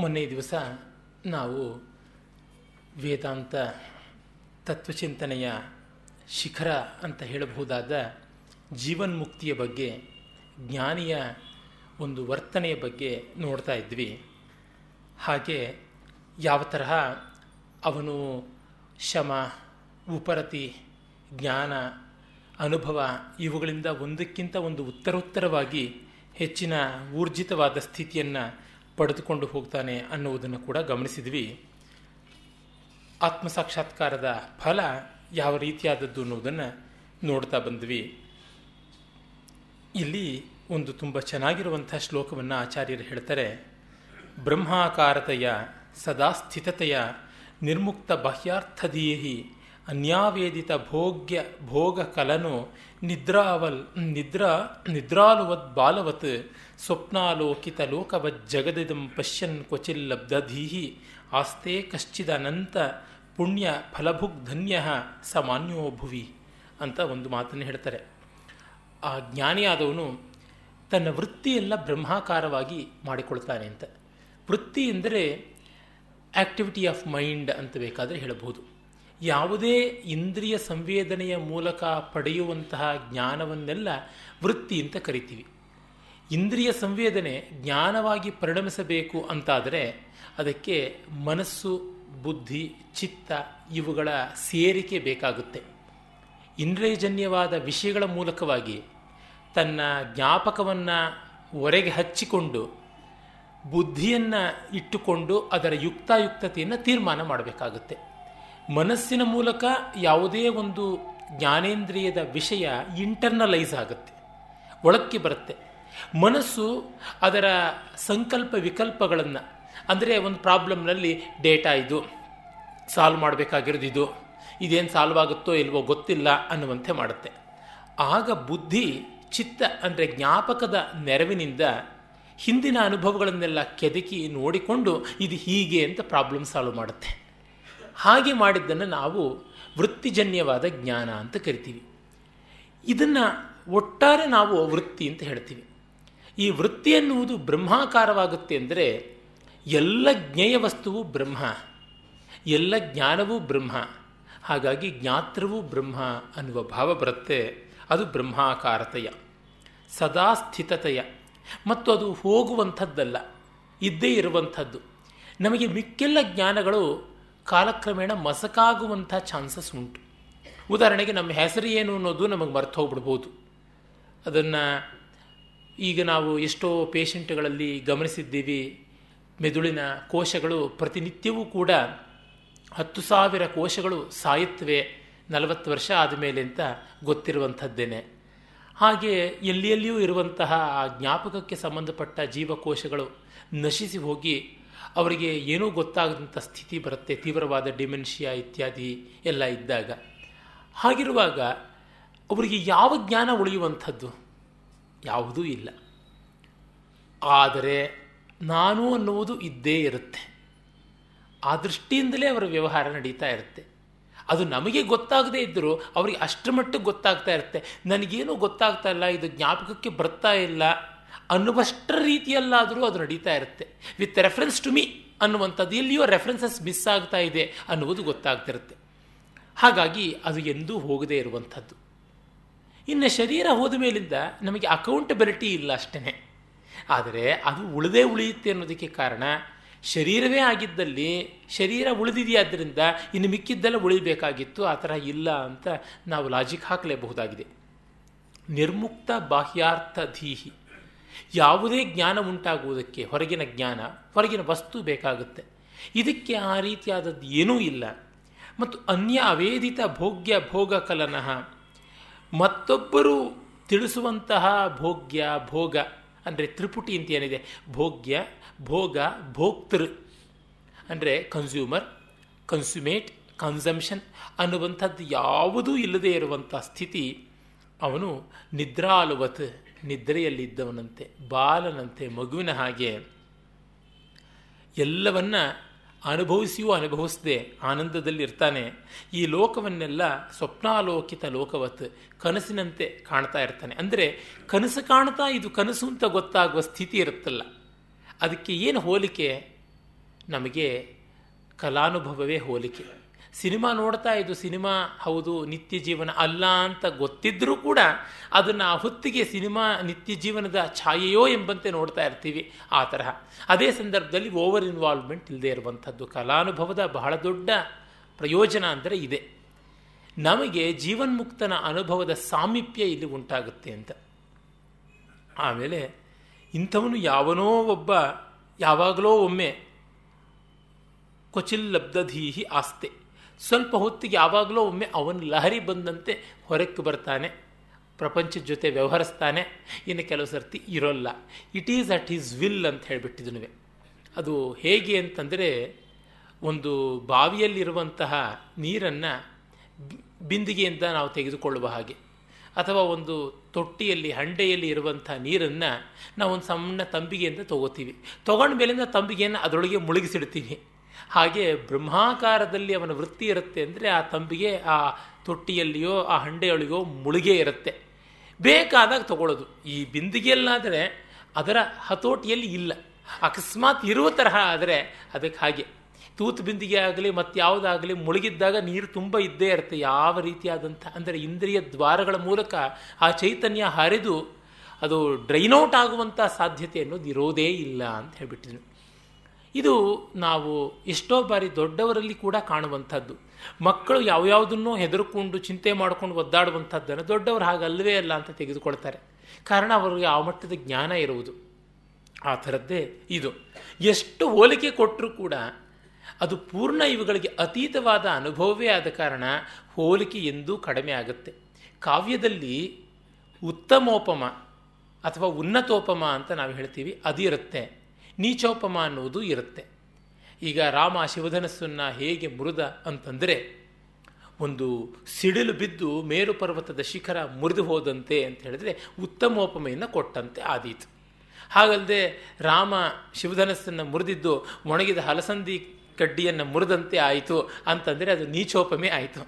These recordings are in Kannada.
ಮೊನ್ನೆ ದಿವಸ ನಾವು ವೇದಾಂತ ತತ್ವಚಿಂತನೆಯ ಶಿಖರ ಅಂತ ಹೇಳಬಹುದಾದ ಜೀವನ್ಮುಕ್ತಿಯ ಬಗ್ಗೆ ಜ್ಞಾನಿಯ ಒಂದು ವರ್ತನೆಯ ಬಗ್ಗೆ ನೋಡ್ತಾ ಇದ್ವಿ ಹಾಗೆ ಯಾವ ತರಹ ಅವನು ಶಮ ಉಪರತಿ ಜ್ಞಾನ ಅನುಭವ ಇವುಗಳಿಂದ ಒಂದಕ್ಕಿಂತ ಒಂದು ಉತ್ತರೋತ್ತರವಾಗಿ ಹೆಚ್ಚಿನ ಊರ್ಜಿತವಾದ ಸ್ಥಿತಿಯನ್ನು ಪಡೆದುಕೊಂಡು ಹೋಗ್ತಾನೆ ಅನ್ನುವುದನ್ನು ಕೂಡ ಗಮನಿಸಿದ್ವಿ ಆತ್ಮಸಾಕ್ಷಾತ್ಕಾರದ ಫಲ ಯಾವ ರೀತಿಯಾದದ್ದು ಅನ್ನೋದನ್ನು ನೋಡ್ತಾ ಬಂದ್ವಿ ಇಲ್ಲಿ ಒಂದು ತುಂಬ ಚೆನ್ನಾಗಿರುವಂಥ ಶ್ಲೋಕವನ್ನು ಆಚಾರ್ಯರು ಹೇಳ್ತಾರೆ ಬ್ರಹ್ಮಾಕಾರತೆಯ ಸದಾ ಸ್ಥಿತತೆಯ ನಿರ್ಮುಕ್ತ ಬಾಹ್ಯಾರ್ಥದೀಹಿ ಅನ್ಯಾವೇದಿತ ಭೋಗ್ಯ ಭೋಗ ಕಲನು ನಿದ್ರಾವಲ್ ನಿದ್ರಾ ನಿದ್ರಾಲುವತ್ ಬಾಲವತ್ ಸ್ವಪ್ನಾಲೋಕಿತ ಲೋಕವತ್ ಜಗದಿದಂ ಪಶ್ಯನ್ ಕ್ವಚಿಲ್ಲಬ್ಧಧೀಹಿ ಆಸ್ತೆ ಕಶ್ಚಿದನಂತ ಪುಣ್ಯ ಫಲಭುಗ್ಧನ್ಯ ಸಮಾನ್ಯೋ ಭುವಿ ಅಂತ ಒಂದು ಮಾತನ್ನು ಹೇಳ್ತಾರೆ ಆ ಜ್ಞಾನಿಯಾದವನು ತನ್ನ ವೃತ್ತಿಯೆಲ್ಲ ಬ್ರಹ್ಮಾಕಾರವಾಗಿ ಮಾಡಿಕೊಳ್ತಾನೆ ಅಂತ ವೃತ್ತಿ ಎಂದರೆ ಆಕ್ಟಿವಿಟಿ ಆಫ್ ಮೈಂಡ್ ಅಂತ ಬೇಕಾದರೆ ಹೇಳಬಹುದು ಯಾವುದೇ ಇಂದ್ರಿಯ ಸಂವೇದನೆಯ ಮೂಲಕ ಪಡೆಯುವಂತಹ ಜ್ಞಾನವನ್ನೆಲ್ಲ ವೃತ್ತಿ ಅಂತ ಕರಿತೀವಿ ಇಂದ್ರಿಯ ಸಂವೇದನೆ ಜ್ಞಾನವಾಗಿ ಪರಿಣಮಿಸಬೇಕು ಅಂತಾದರೆ ಅದಕ್ಕೆ ಮನಸ್ಸು ಬುದ್ಧಿ ಚಿತ್ತ ಇವುಗಳ ಸೇರಿಕೆ ಬೇಕಾಗುತ್ತೆ ಇಂದ್ರಿಯಜನ್ಯವಾದ ವಿಷಯಗಳ ಮೂಲಕವಾಗಿ ತನ್ನ ಜ್ಞಾಪಕವನ್ನು ಹೊರಗೆ ಹಚ್ಚಿಕೊಂಡು ಬುದ್ಧಿಯನ್ನು ಇಟ್ಟುಕೊಂಡು ಅದರ ಯುಕ್ತಾಯುಕ್ತತೆಯನ್ನು ತೀರ್ಮಾನ ಮಾಡಬೇಕಾಗುತ್ತೆ ಮನಸ್ಸಿನ ಮೂಲಕ ಯಾವುದೇ ಒಂದು ಜ್ಞಾನೇಂದ್ರಿಯದ ವಿಷಯ ಇಂಟರ್ನಲೈಸ್ ಆಗುತ್ತೆ ಒಳಕ್ಕೆ ಬರುತ್ತೆ ಮನಸ್ಸು ಅದರ ಸಂಕಲ್ಪ ವಿಕಲ್ಪಗಳನ್ನು ಅಂದರೆ ಒಂದು ಪ್ರಾಬ್ಲಮ್ನಲ್ಲಿ ಡೇಟಾ ಇದು ಸಾಲ್ವ್ ಮಾಡಬೇಕಾಗಿರೋದು ಇದು ಇದೇನು ಸಾಲ್ವ್ ಆಗುತ್ತೋ ಇಲ್ವೋ ಗೊತ್ತಿಲ್ಲ ಅನ್ನುವಂತೆ ಮಾಡುತ್ತೆ ಆಗ ಬುದ್ಧಿ ಚಿತ್ತ ಅಂದರೆ ಜ್ಞಾಪಕದ ನೆರವಿನಿಂದ ಹಿಂದಿನ ಅನುಭವಗಳನ್ನೆಲ್ಲ ಕೆದಕಿ ನೋಡಿಕೊಂಡು ಇದು ಹೀಗೆ ಅಂತ ಪ್ರಾಬ್ಲಮ್ ಸಾಲ್ವ್ ಮಾಡುತ್ತೆ ಹಾಗೆ ಮಾಡಿದ್ದನ್ನು ನಾವು ವೃತ್ತಿಜನ್ಯವಾದ ಜ್ಞಾನ ಅಂತ ಕರಿತೀವಿ ಇದನ್ನು ಒಟ್ಟಾರೆ ನಾವು ವೃತ್ತಿ ಅಂತ ಹೇಳ್ತೀವಿ ಈ ವೃತ್ತಿ ಎನ್ನುವುದು ಬ್ರಹ್ಮಾಕಾರವಾಗುತ್ತೆ ಅಂದರೆ ಎಲ್ಲ ಜ್ಞೇಯ ವಸ್ತುವು ಬ್ರಹ್ಮ ಎಲ್ಲ ಜ್ಞಾನವೂ ಬ್ರಹ್ಮ ಹಾಗಾಗಿ ಜ್ಞಾತೃವೂ ಬ್ರಹ್ಮ ಅನ್ನುವ ಭಾವ ಬರುತ್ತೆ ಅದು ಬ್ರಹ್ಮಾಕಾರತೆಯ ಸದಾ ಸ್ಥಿತತೆಯ ಮತ್ತು ಅದು ಹೋಗುವಂಥದ್ದಲ್ಲ ಇದ್ದೇ ಇರುವಂಥದ್ದು ನಮಗೆ ಮಿಕ್ಕೆಲ್ಲ ಜ್ಞಾನಗಳು ಕಾಲಕ್ರಮೇಣ ಮಸಕಾಗುವಂಥ ಚಾನ್ಸಸ್ ಉಂಟು ಉದಾಹರಣೆಗೆ ನಮ್ಮ ಹೆಸರು ಏನು ಅನ್ನೋದು ನಮಗೆ ಮರ್ತು ಹೋಗ್ಬಿಡ್ಬೋದು ಅದನ್ನು ಈಗ ನಾವು ಎಷ್ಟೋ ಪೇಷಂಟ್ಗಳಲ್ಲಿ ಗಮನಿಸಿದ್ದೀವಿ ಮೆದುಳಿನ ಕೋಶಗಳು ಪ್ರತಿನಿತ್ಯವೂ ಕೂಡ ಹತ್ತು ಸಾವಿರ ಕೋಶಗಳು ಸಾಯುತ್ತವೆ ನಲವತ್ತು ವರ್ಷ ಆದಮೇಲೆ ಅಂತ ಗೊತ್ತಿರುವಂಥದ್ದೇನೆ ಹಾಗೆ ಎಲ್ಲಿ ಎಲ್ಲಿಯೂ ಇರುವಂತಹ ಆ ಜ್ಞಾಪಕಕ್ಕೆ ಸಂಬಂಧಪಟ್ಟ ಜೀವಕೋಶಗಳು ನಶಿಸಿ ಹೋಗಿ ಅವರಿಗೆ ಏನೂ ಗೊತ್ತಾಗದಂಥ ಸ್ಥಿತಿ ಬರುತ್ತೆ ತೀವ್ರವಾದ ಡಿಮೆನ್ಷಿಯಾ ಇತ್ಯಾದಿ ಎಲ್ಲ ಇದ್ದಾಗ ಹಾಗಿರುವಾಗ ಅವರಿಗೆ ಯಾವ ಜ್ಞಾನ ಉಳಿಯುವಂಥದ್ದು ಯಾವುದೂ ಇಲ್ಲ ಆದರೆ ನಾನು ಅನ್ನುವುದು ಇದ್ದೇ ಇರುತ್ತೆ ಆ ದೃಷ್ಟಿಯಿಂದಲೇ ಅವರ ವ್ಯವಹಾರ ನಡೀತಾ ಇರುತ್ತೆ ಅದು ನಮಗೆ ಗೊತ್ತಾಗದೇ ಇದ್ದರೂ ಅವರಿಗೆ ಅಷ್ಟರ ಮಟ್ಟಿಗೆ ಗೊತ್ತಾಗ್ತಾ ಇರುತ್ತೆ ನನಗೇನು ಗೊತ್ತಾಗ್ತಾ ಇಲ್ಲ ಇದು ಜ್ಞಾಪಕಕ್ಕೆ ಬರ್ತಾ ಇಲ್ಲ ಅನ್ನುವಷ್ಟರ ರೀತಿಯಲ್ಲಾದರೂ ಅದು ನಡೀತಾ ಇರುತ್ತೆ ವಿತ್ ರೆಫರೆನ್ಸ್ ಟು ಮೀ ಅನ್ನುವಂಥದ್ದು ಎಲ್ಲಿಯೋ ರೆಫರೆನ್ಸಸ್ ಮಿಸ್ ಆಗ್ತಾ ಇದೆ ಅನ್ನುವುದು ಗೊತ್ತಾಗ್ತಿರುತ್ತೆ ಹಾಗಾಗಿ ಅದು ಎಂದೂ ಹೋಗದೇ ಇರುವಂಥದ್ದು ಇನ್ನು ಶರೀರ ಹೋದ ಮೇಲಿಂದ ನಮಗೆ ಅಕೌಂಟಬಿಲಿಟಿ ಇಲ್ಲ ಅಷ್ಟೇ ಆದರೆ ಅದು ಉಳಿದೇ ಉಳಿಯುತ್ತೆ ಅನ್ನೋದಕ್ಕೆ ಕಾರಣ ಶರೀರವೇ ಆಗಿದ್ದಲ್ಲಿ ಶರೀರ ಉಳಿದಿದೆಯಾದ್ದರಿಂದ ಇನ್ನು ಮಿಕ್ಕಿದ್ದೆಲ್ಲ ಉಳಿಬೇಕಾಗಿತ್ತು ಆ ಥರ ಇಲ್ಲ ಅಂತ ನಾವು ಲಾಜಿಕ್ ಹಾಕಲೇಬಹುದಾಗಿದೆ ನಿರ್ಮುಕ್ತ ಬಾಹ್ಯಾರ್ಥ ಧೀಹಿ ಯಾವುದೇ ಜ್ಞಾನ ಉಂಟಾಗುವುದಕ್ಕೆ ಹೊರಗಿನ ಜ್ಞಾನ ಹೊರಗಿನ ವಸ್ತು ಬೇಕಾಗುತ್ತೆ ಇದಕ್ಕೆ ಆ ರೀತಿಯಾದದ್ದು ಏನೂ ಇಲ್ಲ ಮತ್ತು ಅನ್ಯ ಅವೇದಿತ ಭೋಗ್ಯ ಭೋಗ ಕಲನಃ ಮತ್ತೊಬ್ಬರು ತಿಳಿಸುವಂತಹ ಭೋಗ್ಯ ಭೋಗ ಅಂದರೆ ತ್ರಿಪುಟಿ ಅಂತ ಏನಿದೆ ಭೋಗ್ಯ ಭೋಗ ಭೋಕ್ತೃ ಅಂದರೆ ಕನ್ಸ್ಯೂಮರ್ ಕನ್ಸ್ಯೂಮೇಟ್ ಕನ್ಸಂಪ್ಷನ್ ಅನ್ನುವಂಥದ್ದು ಯಾವುದೂ ಇಲ್ಲದೇ ಇರುವಂಥ ಸ್ಥಿತಿ ಅವನು ನಿದ್ರಾಲುವತ್ ನಿದ್ರೆಯಲ್ಲಿದ್ದವನಂತೆ ಬಾಲನಂತೆ ಮಗುವಿನ ಹಾಗೆ ಎಲ್ಲವನ್ನ ಅನುಭವಿಸಿಯೂ ಅನುಭವಿಸದೆ ಆನಂದದಲ್ಲಿ ಇರ್ತಾನೆ ಈ ಲೋಕವನ್ನೆಲ್ಲ ಸ್ವಪ್ನಾಲೋಕಿತ ಲೋಕವತ್ ಕನಸಿನಂತೆ ಕಾಣ್ತಾ ಇರ್ತಾನೆ ಅಂದರೆ ಕನಸು ಕಾಣ್ತಾ ಇದು ಕನಸು ಅಂತ ಗೊತ್ತಾಗುವ ಸ್ಥಿತಿ ಇರುತ್ತಲ್ಲ ಅದಕ್ಕೆ ಏನು ಹೋಲಿಕೆ ನಮಗೆ ಕಲಾನುಭವವೇ ಹೋಲಿಕೆ ಸಿನಿಮಾ ನೋಡ್ತಾ ಇದು ಸಿನಿಮಾ ಹೌದು ನಿತ್ಯ ಜೀವನ ಅಲ್ಲ ಅಂತ ಗೊತ್ತಿದ್ದರೂ ಕೂಡ ಅದನ್ನು ಆ ಹೊತ್ತಿಗೆ ಸಿನಿಮಾ ನಿತ್ಯ ಜೀವನದ ಛಾಯೆಯೋ ಎಂಬಂತೆ ನೋಡ್ತಾ ಇರ್ತೀವಿ ಆ ತರಹ ಅದೇ ಸಂದರ್ಭದಲ್ಲಿ ಓವರ್ ಇನ್ವಾಲ್ವ್ಮೆಂಟ್ ಇಲ್ಲದೆ ಇರುವಂಥದ್ದು ಕಲಾನುಭವದ ಬಹಳ ದೊಡ್ಡ ಪ್ರಯೋಜನ ಅಂದರೆ ಇದೆ ನಮಗೆ ಜೀವನ್ಮುಕ್ತನ ಅನುಭವದ ಸಾಮೀಪ್ಯ ಇಲ್ಲಿ ಉಂಟಾಗುತ್ತೆ ಅಂತ ಆಮೇಲೆ ಇಂಥವನು ಯಾವನೋ ಒಬ್ಬ ಯಾವಾಗಲೋ ಒಮ್ಮೆ ಕೊಚಿಲ್ ಲಬ್ಧಧೀಹಿ ಆಸ್ತೆ ಸ್ವಲ್ಪ ಹೊತ್ತಿಗೆ ಯಾವಾಗಲೋ ಒಮ್ಮೆ ಅವನ ಲಹರಿ ಬಂದಂತೆ ಹೊರಕ್ಕೆ ಬರ್ತಾನೆ ಪ್ರಪಂಚದ ಜೊತೆ ವ್ಯವಹರಿಸ್ತಾನೆ ಇನ್ನು ಕೆಲವು ಸರ್ತಿ ಇರೋಲ್ಲ it is at is will ಅಂತ ಹೇಳಿಬಿಟ್ಟಿದ್ನುವೆ ಅದು ಹೇಗೆ ಅಂತಂದರೆ ಒಂದು ಬಾವಿಯಲ್ಲಿರುವಂತಹ ನೀರನ್ನು ಬಿಂದಿಗೆಯಿಂದ ನಾವು ತೆಗೆದುಕೊಳ್ಳುವ ಹಾಗೆ ಅಥವಾ ಒಂದು ತೊಟ್ಟಿಯಲ್ಲಿ ಹಂಡೆಯಲ್ಲಿ ಇರುವಂಥ ನೀರನ್ನು ನಾವು ಒಂದು ಸಣ್ಣ ತಂಬಿಗೆಯಿಂದ ತೊಗೋತೀವಿ ತೊಗೊಂಡ ಮೇಲಿಂದ ತಂಬಿಗೆಯನ್ನು ಅದರೊಳಗೆ ಮುಳುಗಿಸಿಡ್ತೀವಿ ಹಾಗೆ ಬ್ರಹ್ಮಾಕಾರದಲ್ಲಿ ಅವನ ವೃತ್ತಿ ಇರುತ್ತೆ ಅಂದರೆ ಆ ತಂಬಿಗೆ ಆ ತೊಟ್ಟಿಯಲ್ಲಿಯೋ ಆ ಹಂಡೆಯೊಳಗೋ ಮುಳುಗೆ ಇರುತ್ತೆ ಬೇಕಾದಾಗ ತಗೊಳ್ಳೋದು ಈ ಬಿಂದಿಗೆಯಲ್ಲಾದರೆ ಅದರ ಹತೋಟಿಯಲ್ಲಿ ಇಲ್ಲ ಅಕಸ್ಮಾತ್ ಇರುವ ತರಹ ಆದರೆ ಅದಕ್ಕೆ ಹಾಗೆ ತೂತು ಬಿಂದಿಗೆ ಆಗಲಿ ಯಾವುದಾಗಲಿ ಮುಳುಗಿದ್ದಾಗ ನೀರು ತುಂಬ ಇದ್ದೇ ಇರುತ್ತೆ ಯಾವ ರೀತಿಯಾದಂಥ ಅಂದರೆ ಇಂದ್ರಿಯ ದ್ವಾರಗಳ ಮೂಲಕ ಆ ಚೈತನ್ಯ ಹರಿದು ಅದು ಡ್ರೈನೌಟ್ ಆಗುವಂಥ ಸಾಧ್ಯತೆ ಅನ್ನೋದು ಇರೋದೇ ಇಲ್ಲ ಅಂತ ಹೇಳಿಬಿಟ್ಟಿದ್ರು ಇದು ನಾವು ಎಷ್ಟೋ ಬಾರಿ ದೊಡ್ಡವರಲ್ಲಿ ಕೂಡ ಕಾಣುವಂಥದ್ದು ಮಕ್ಕಳು ಯಾವ್ಯಾವುದನ್ನು ಹೆದರ್ಕೊಂಡು ಚಿಂತೆ ಮಾಡಿಕೊಂಡು ಒದ್ದಾಡುವಂಥದ್ದನ್ನು ದೊಡ್ಡವರು ಹಾಗಲ್ಲವೇ ಅಲ್ಲ ಅಂತ ತೆಗೆದುಕೊಳ್ತಾರೆ ಕಾರಣ ಅವರಿಗೆ ಆ ಮಟ್ಟದ ಜ್ಞಾನ ಇರುವುದು ಆ ಥರದ್ದೇ ಇದು ಎಷ್ಟು ಹೋಲಿಕೆ ಕೊಟ್ಟರೂ ಕೂಡ ಅದು ಪೂರ್ಣ ಇವುಗಳಿಗೆ ಅತೀತವಾದ ಅನುಭವವೇ ಆದ ಕಾರಣ ಹೋಲಿಕೆ ಎಂದೂ ಕಡಿಮೆ ಆಗುತ್ತೆ ಕಾವ್ಯದಲ್ಲಿ ಉತ್ತಮೋಪಮ ಅಥವಾ ಉನ್ನತೋಪಮ ಅಂತ ನಾವು ಹೇಳ್ತೀವಿ ಅದಿರುತ್ತೆ ನೀಚೋಪಮ ಅನ್ನುವುದು ಇರುತ್ತೆ ಈಗ ರಾಮ ಶಿವಧನಸ್ಸನ್ನು ಹೇಗೆ ಮುರಿದ ಅಂತಂದರೆ ಒಂದು ಸಿಡಿಲು ಬಿದ್ದು ಮೇರು ಪರ್ವತದ ಶಿಖರ ಮುರಿದು ಹೋದಂತೆ ಅಂತ ಹೇಳಿದ್ರೆ ಉತ್ತಮೋಪಮೆಯನ್ನು ಕೊಟ್ಟಂತೆ ಆದೀತು ಹಾಗಲ್ಲದೆ ರಾಮ ಶಿವಧನಸ್ಸನ್ನು ಮುರಿದಿದ್ದು ಒಣಗಿದ ಹಲಸಂದಿ ಕಡ್ಡಿಯನ್ನು ಮುರಿದಂತೆ ಆಯಿತು ಅಂತಂದರೆ ಅದು ನೀಚೋಪಮೆ ಆಯಿತು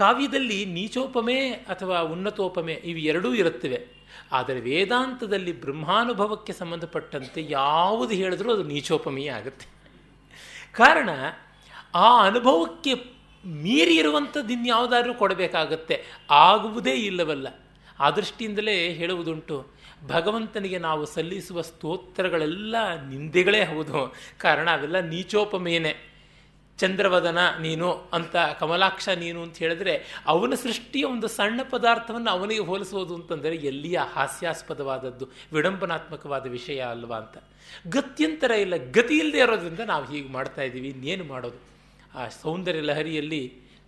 ಕಾವ್ಯದಲ್ಲಿ ನೀಚೋಪಮೆ ಅಥವಾ ಉನ್ನತೋಪಮೆ ಇವು ಎರಡೂ ಇರುತ್ತವೆ ಆದರೆ ವೇದಾಂತದಲ್ಲಿ ಬ್ರಹ್ಮಾನುಭವಕ್ಕೆ ಸಂಬಂಧಪಟ್ಟಂತೆ ಯಾವುದು ಹೇಳಿದ್ರೂ ಅದು ನೀಚೋಪಮೀಯ ಆಗುತ್ತೆ ಕಾರಣ ಆ ಅನುಭವಕ್ಕೆ ಮೀರಿ ಇರುವಂಥದ್ದು ಇನ್ಯಾವುದಾದ್ರೂ ಕೊಡಬೇಕಾಗತ್ತೆ ಆಗುವುದೇ ಇಲ್ಲವಲ್ಲ ಆ ದೃಷ್ಟಿಯಿಂದಲೇ ಹೇಳುವುದುಂಟು ಭಗವಂತನಿಗೆ ನಾವು ಸಲ್ಲಿಸುವ ಸ್ತೋತ್ರಗಳೆಲ್ಲ ನಿಂದೆಗಳೇ ಹೌದು ಕಾರಣ ಅವೆಲ್ಲ ನೀಚೋಪಮೇನೆ ಚಂದ್ರವದನ ನೀನು ಅಂತ ಕಮಲಾಕ್ಷ ನೀನು ಅಂತ ಹೇಳಿದ್ರೆ ಅವನ ಸೃಷ್ಟಿಯ ಒಂದು ಸಣ್ಣ ಪದಾರ್ಥವನ್ನು ಅವನಿಗೆ ಹೋಲಿಸೋದು ಅಂತಂದರೆ ಎಲ್ಲಿಯ ಹಾಸ್ಯಾಸ್ಪದವಾದದ್ದು ವಿಡಂಬನಾತ್ಮಕವಾದ ವಿಷಯ ಅಲ್ವಾ ಅಂತ ಗತ್ಯಂತರ ಇಲ್ಲ ಗತಿ ಇಲ್ಲದೆ ಇರೋದ್ರಿಂದ ನಾವು ಹೀಗೆ ಮಾಡ್ತಾ ಇದ್ದೀವಿ ಇನ್ನೇನು ಮಾಡೋದು ಆ ಸೌಂದರ್ಯ ಲಹರಿಯಲ್ಲಿ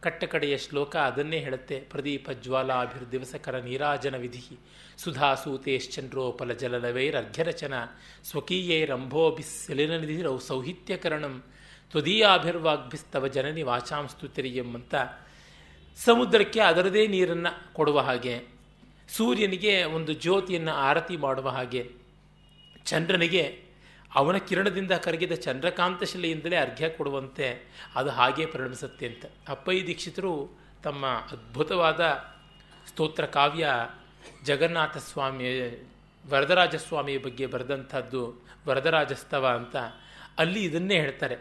ಕಟ್ಟಕಡೆಯ ಶ್ಲೋಕ ಅದನ್ನೇ ಹೇಳುತ್ತೆ ಪ್ರದೀಪ ಜ್ವಾಲಾಭಿರ್ ದಿವಸಕರ ನೀರಾಜನ ವಿಧಿ ಸುಧಾ ಸೂತೇಶ್ಚಂದ್ರೋಪಲ ಜಲಲವೈರರ್ಘ್ಯರಚನ ಸ್ವಕೀಯೈರಂಭೋಭಿಸ್ಸೆಲಿನನಿಧಿರೌ ಸೌಹಿತ್ಯಕರಣಂ ತ್ವದೀಯಾಭಿರ್ವಾಗ್ಭಿಸ್ತವ ಜನನಿ ವಾಚಾಂಸ್ತು ಎಂಬಂತ ಸಮುದ್ರಕ್ಕೆ ಅದರದೇ ನೀರನ್ನು ಕೊಡುವ ಹಾಗೆ ಸೂರ್ಯನಿಗೆ ಒಂದು ಜ್ಯೋತಿಯನ್ನು ಆರತಿ ಮಾಡುವ ಹಾಗೆ ಚಂದ್ರನಿಗೆ ಅವನ ಕಿರಣದಿಂದ ಕರಗಿದ ಚಂದ್ರಕಾಂತ ಶಿಲೆಯಿಂದಲೇ ಅರ್ಘ್ಯ ಕೊಡುವಂತೆ ಅದು ಹಾಗೆ ಪರಿಣಮಿಸುತ್ತೆ ಅಂತ ಅಪ್ಪಯ್ಯ ದೀಕ್ಷಿತರು ತಮ್ಮ ಅದ್ಭುತವಾದ ಸ್ತೋತ್ರ ಕಾವ್ಯ ಜಗನ್ನಾಥ ಸ್ವಾಮಿ ವರದರಾಜಸ್ವಾಮಿಯ ಬಗ್ಗೆ ಬರೆದಂಥದ್ದು ವರದರಾಜಸ್ತವ ಅಂತ ಅಲ್ಲಿ ಇದನ್ನೇ ಹೇಳ್ತಾರೆ